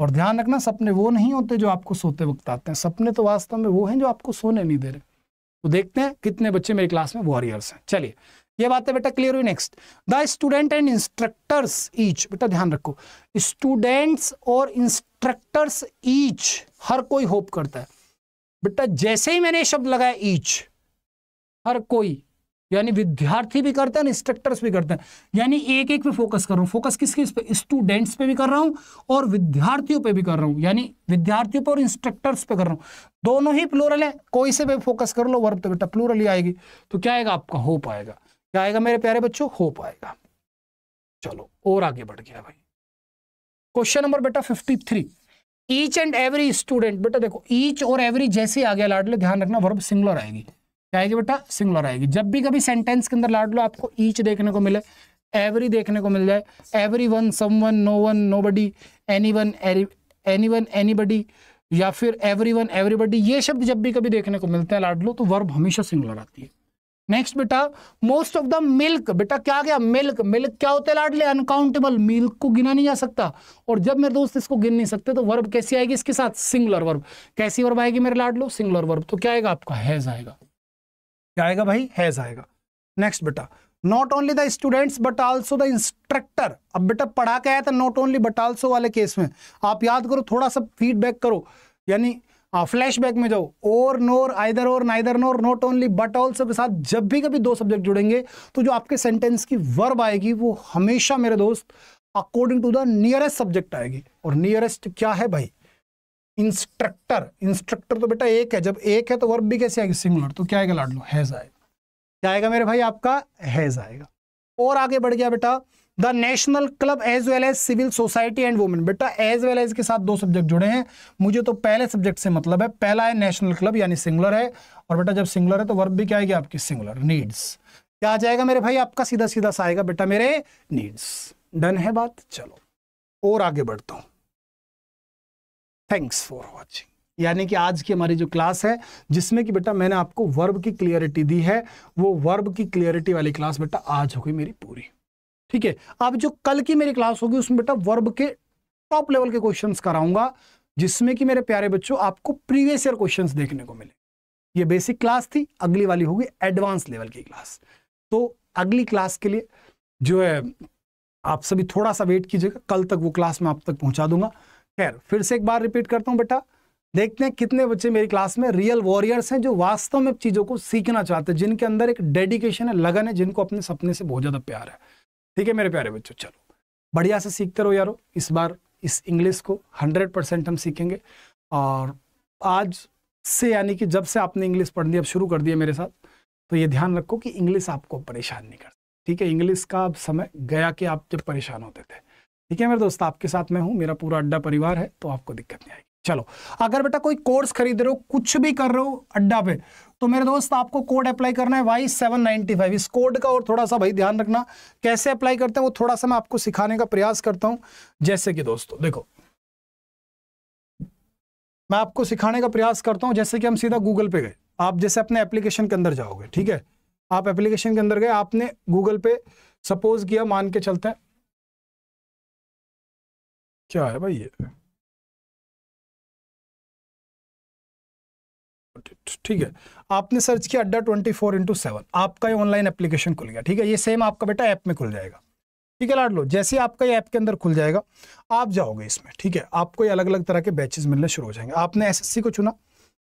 और ध्यान रखना सपने वो नहीं होते जो आपको सोते वक्त आते हैं सपने तो वास्तव में वो हैं जो आपको सोने नहीं दे रहे तो देखते हैं कितने बच्चे मेरे क्लास में वॉरियर्स हैं चलिए ये बात है बेटा क्लियर हुई next the student and instructors each बेटा ध्यान रखो स्टूडेंट्स और इंस्ट्रक्टर्स ईच हर कोई होप करता है बेटा जैसे ही मैंने शब्द लगाया ईच हर कोई यानी विद्यार्थी भी करते हैं इंस्ट्रक्टर्स भी करते हैं यानी एक एक पे फोकस कर रहा हूँ फोकस किस किस पे स्टूडेंट्स पे भी कर रहा हूँ और विद्यार्थियों पे भी कर रहा हूँ यानी विद्यार्थियों पे और इंस्ट्रक्टर्स पे कर रहा हूँ दोनों ही प्लूरल है कोई से भी फोकस कर लो वर्ब तो बेटा प्लूरल ही आएगी तो क्या आएगा आपका होप आएगा क्या आएगा मेरे प्यारे बच्चों होप आएगा चलो और आगे बढ़ गया भाई क्वेश्चन नंबर बेटा fifty three each and every student बेटा देखो ईच और एवरी जैसे आ गया लाडले ध्यान रखना वर्ब सिंगुलर आएगी क्या आएगी बेटा सिंगुलर आएगी जब भी कभी सेंटेंस के अंदर लाड लो आपको ईच देखने को मिले एवरी देखने को मिल जाए everyone someone no one nobody anyone anyone anybody या फिर एवरी वन एवरीबडी ये शब्द जब भी कभी देखने को मिलते हैं लाडलो तो वर्ब हमेशा सिंगुलर आती है नेक्स्ट बेटा मोस्ट ऑफ द मिल्क बेटा क्या गया मिल्क मिल्क क्या होते लाडले अनकाउंटेबल मिल्क को गिना नहीं जा सकता और जब मेरे दोस्त इसको गिन नहीं सकते तो वर्ब कैसी आएगी इसके साथ सिंगुलर वर्ब कैसी वर्ब आएगी मेरे लाडलो सिंगुलर वर्ब तो क्या आएगा आपका हैज आएगा क्या आएगा भाई हैज आएगा नेक्स्ट बेटा not only the students but also the instructor अब बेटा पढ़ा के आया था नॉट ओनली बट ऑल्सो वाले केस में आप याद करो थोड़ा सा फीडबैक करो यानी फ्लैशबैक में जाओ और नोर आइदर और neither nor not only but also के साथ जब भी कभी दो सब्जेक्ट जुड़ेंगे तो जो आपके सेंटेंस की वर्ब आएगी वो हमेशा मेरे दोस्त according to the nearest subject आएगी और नियरेस्ट क्या है भाई इंस्ट्रक्टर इंस्ट्रक्टर तो बेटा एक है जब एक है तो वर्ब भी कैसे आएगी सिंगुलर तो क्या आएगा लाड लो हैज आएगा क्या आएगा मेरे भाई आपका हैज आएगा और आगे बढ़ गया बेटा the national club as well as civil society and women बेटा एज वेल एज के साथ दो सब्जेक्ट जुड़े हैं मुझे तो पहले सब्जेक्ट से मतलब है पहला है नेशनल क्लब यानी सिंगुलर है और बेटा जब सिंगुलर है तो वर्ब भी क्या आएगी आपकी सिंगुलर नीड्स क्या आ जाएगा मेरे भाई आपका सीधा सीधा सा आएगा बेटा मेरे नीड्स डन है बात चलो और आगे बढ़ता हूँ थैंक्स फॉर वॉचिंग यानी कि आज की हमारी जो क्लास है जिसमें कि बेटा मैंने आपको वर्ब की क्लियरिटी दी है वो वर्ब की क्लियरिटी वाली क्लास बेटा आज हो गई मेरी पूरी ठीक है अब जो कल की मेरी क्लास होगी उसमें बेटा वर्ब के टॉप लेवल के क्वेश्चन कराऊंगा जिसमें कि मेरे प्यारे बच्चों आपको प्रीवियस ईयर क्वेश्चन देखने को मिले ये बेसिक क्लास थी अगली वाली होगी एडवांस लेवल की क्लास तो अगली क्लास के लिए जो है आप सभी थोड़ा सा वेट कीजिएगा कल तक वो क्लास मैं आप तक पहुंचा दूंगा खैर फिर से एक बार रिपीट करता हूँ बेटा देखते हैं कितने बच्चे मेरी क्लास में रियल वॉरियर्स हैं जो वास्तव में चीज़ों को सीखना चाहते हैं जिनके अंदर एक डेडिकेशन है लगन है जिनको अपने सपने से बहुत ज़्यादा प्यार है ठीक है मेरे प्यारे बच्चों चलो बढ़िया से सीखते रहो यारो इस बार इस इंग्लिश को हंड्रेड परसेंट हम सीखेंगे और आज से यानी कि जब से आपने इंग्लिश पढ़नी अब शुरू कर दिया मेरे साथ तो ये ध्यान रखो कि इंग्लिश आपको परेशान नहीं करती ठीक है इंग्लिश का अब समय गया कि आप जब परेशान होते थे ठीक है मेरे दोस्त आपके साथ में हूँ मेरा पूरा अड्डा परिवार है तो आपको दिक्कत नहीं आएगी चलो अगर बेटा कोई कोर्स खरीद रहे हो कुछ भी कर रहे हो अड्डा पे तो मेरे दोस्त आपको कोड अप्लाई करना है वाई सेवन नाइनटी फाइव इस कोड का और थोड़ा सा भाई ध्यान रखना कैसे अप्लाई करते हैं वो थोड़ा सा मैं आपको सिखाने का प्रयास करता हूँ जैसे कि दोस्तों देखो मैं आपको सिखाने का प्रयास करता हूँ जैसे कि हम सीधा गूगल पे गए आप जैसे अपने एप्लीकेशन के अंदर जाओगे ठीक है आप एप्लीकेशन के अंदर गए आपने गूगल पे सपोज किया मान के चलते हैं क्या है भाई ये ठीक है आपने सर्च किया अड्डा ट्वेंटी फोर इंटू सेवन आपका ये ऑनलाइन एप्लीकेशन खुल गया ठीक है ये सेम आपका बेटा ऐप में खुल जाएगा ठीक है लाड लो जैसे आपका ये ऐप के अंदर खुल जाएगा आप जाओगे इसमें ठीक है आपको ये अलग अलग तरह के बैचेस मिलने शुरू हो जाएंगे आपने एसएससी को चुना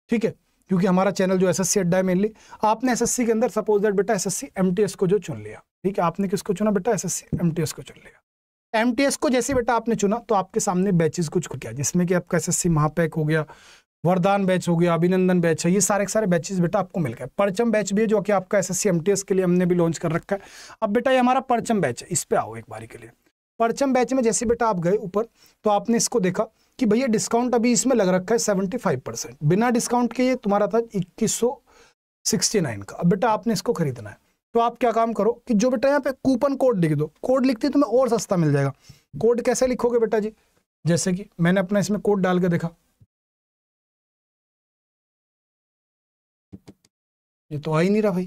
ठीक है क्योंकि हमारा चैनल जो एसएससी अड्डा है मेनली आपने एसएससी के अंदर सपोज दैट बेटा एसएससी एमटीएस को जो चुन लिया ठीक है आपने किसको चुना बेटा एसएससी एमटीएस को चुन लिया एम को जैसे बेटा आपने चुना तो आपके सामने बैचेस कुछ गया जिसमें कि आपका एस एस महापैक हो गया वरदान बैच हो गया अभिनंदन बैच है ये सारे सारे बैचेस बेटा आपको मिल गए परचम बैच भी है जो कि आपका एस एस के लिए हमने भी लॉन्च कर रखा है अब बेटा ये हमारा परचम बैच है इस पर आओ एक बारी के लिए परचम बैच में जैसे बेटा आप गए ऊपर तो आपने इसको देखा कि भैया डिस्काउंट अभी इसमें लग रखा है सेवेंटी फाइव परसेंट बिना डिस्काउंट के ये तुम्हारा था इक्कीस सौ सिक्सटी नाइन का अब बेटा आपने इसको खरीदना है तो आप क्या काम करो कि जो बेटा यहाँ पे कूपन कोड लिख दो कोड लिखते तो तुम्हें और सस्ता मिल जाएगा कोड कैसे लिखोगे बेटा जी जैसे कि मैंने अपना इसमें कोड डाल के देखा ये तो आ ही नहीं रहा भाई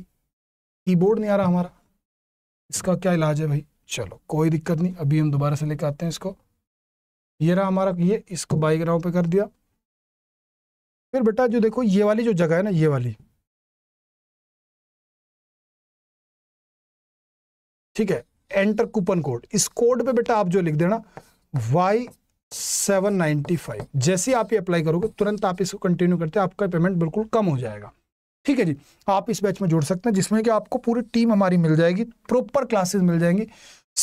कीबोर्ड नहीं आ रहा हमारा इसका क्या इलाज है भाई चलो कोई दिक्कत नहीं अभी हम दोबारा से लेकर आते हैं इसको ये रहा हमारा ये इसको बाईग्राउंड पे कर दिया फिर बेटा जो देखो ये वाली जो जगह है ना ये वाली ठीक है एंटर कूपन कोड इस कोड पे बेटा आप जो लिख देना वाई सेवन नाइनटी फाइव जैसे आप ये अप्लाई करोगे तुरंत आप इसको कंटिन्यू करते हैं आपका पेमेंट बिल्कुल कम हो जाएगा ठीक है जी आप इस बैच में जुड़ सकते हैं जिसमें कि आपको पूरी टीम हमारी मिल जाएगी प्रॉपर क्लासेस मिल जाएंगी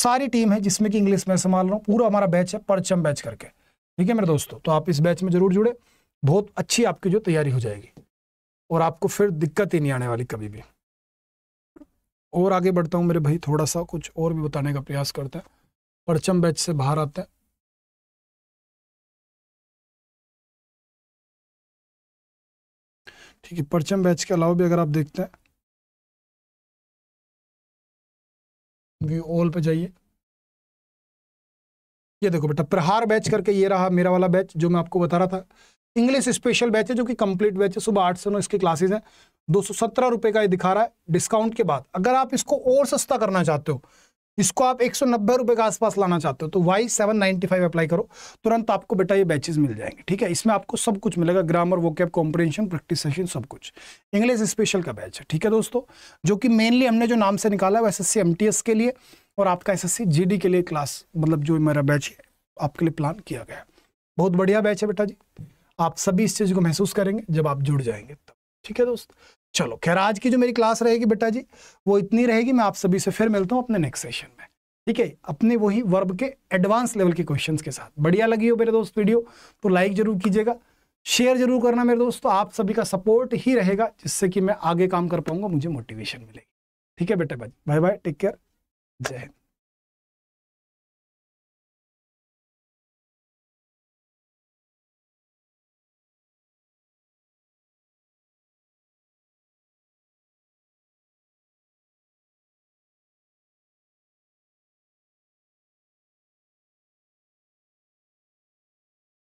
सारी टीम है जिसमें कि इंग्लिश में संभाल रहा हूँ पूरा हमारा बैच है परचम बैच करके ठीक है मेरे दोस्तों तो आप इस बैच में जरूर जुड़े बहुत अच्छी आपकी जो तैयारी हो जाएगी और आपको फिर दिक्कत ही नहीं आने वाली कभी भी और आगे बढ़ता हूँ मेरे भाई थोड़ा सा कुछ और भी बताने का प्रयास करता है परचम बैच से बाहर आता है ठीक है परचम बैच के अलावा भी अगर आप देखते हैं व्यू ऑल पे जाइए ये देखो बेटा प्रहार बैच करके ये रहा मेरा वाला बैच जो मैं आपको बता रहा था इंग्लिश स्पेशल बैच है जो कि कंप्लीट बैच है सुबह आठ से नौ इसकी क्लासेस हैं दो सौ का ये दिखा रहा है डिस्काउंट के बाद अगर आप इसको और सस्ता करना चाहते हो इसको आप एक सौ के आसपास लाना चाहते हो तो वाई सेवन फाइव अप्लाई करो तुरंत आपको बेटा ये बैचेस मिल जाएंगे ठीक है इसमें आपको सब कुछ मिलेगा ग्रामर वो कैप कॉम्प्रेंशन प्रैक्टिस सेशन सब कुछ इंग्लिश स्पेशल का बैच है ठीक है दोस्तों जो कि मेनली हमने जो नाम से निकाला है वो एस एस एस के लिए और आपका एस एस के लिए क्लास मतलब जो मेरा बैच है आपके लिए प्लान किया गया बहुत बढ़िया बैच है बेटा जी आप सभी इस चीज़ को महसूस करेंगे जब आप जुड़ जाएंगे तब ठीक है दोस्त चलो खैर आज की जो मेरी क्लास रहेगी बेटा जी वो इतनी रहेगी मैं आप सभी से फिर मिलता हूँ अपने नेक्स्ट सेशन में ठीक है अपने वही वर्ब के एडवांस लेवल के क्वेश्चंस के साथ बढ़िया लगी हो मेरे दोस्त वीडियो तो लाइक जरूर कीजिएगा शेयर जरूर करना मेरे दोस्त तो आप सभी का सपोर्ट ही रहेगा जिससे कि मैं आगे काम कर पाऊंगा मुझे मोटिवेशन मिलेगी ठीक है बेटा बाय बाय टेक केयर जय हिंद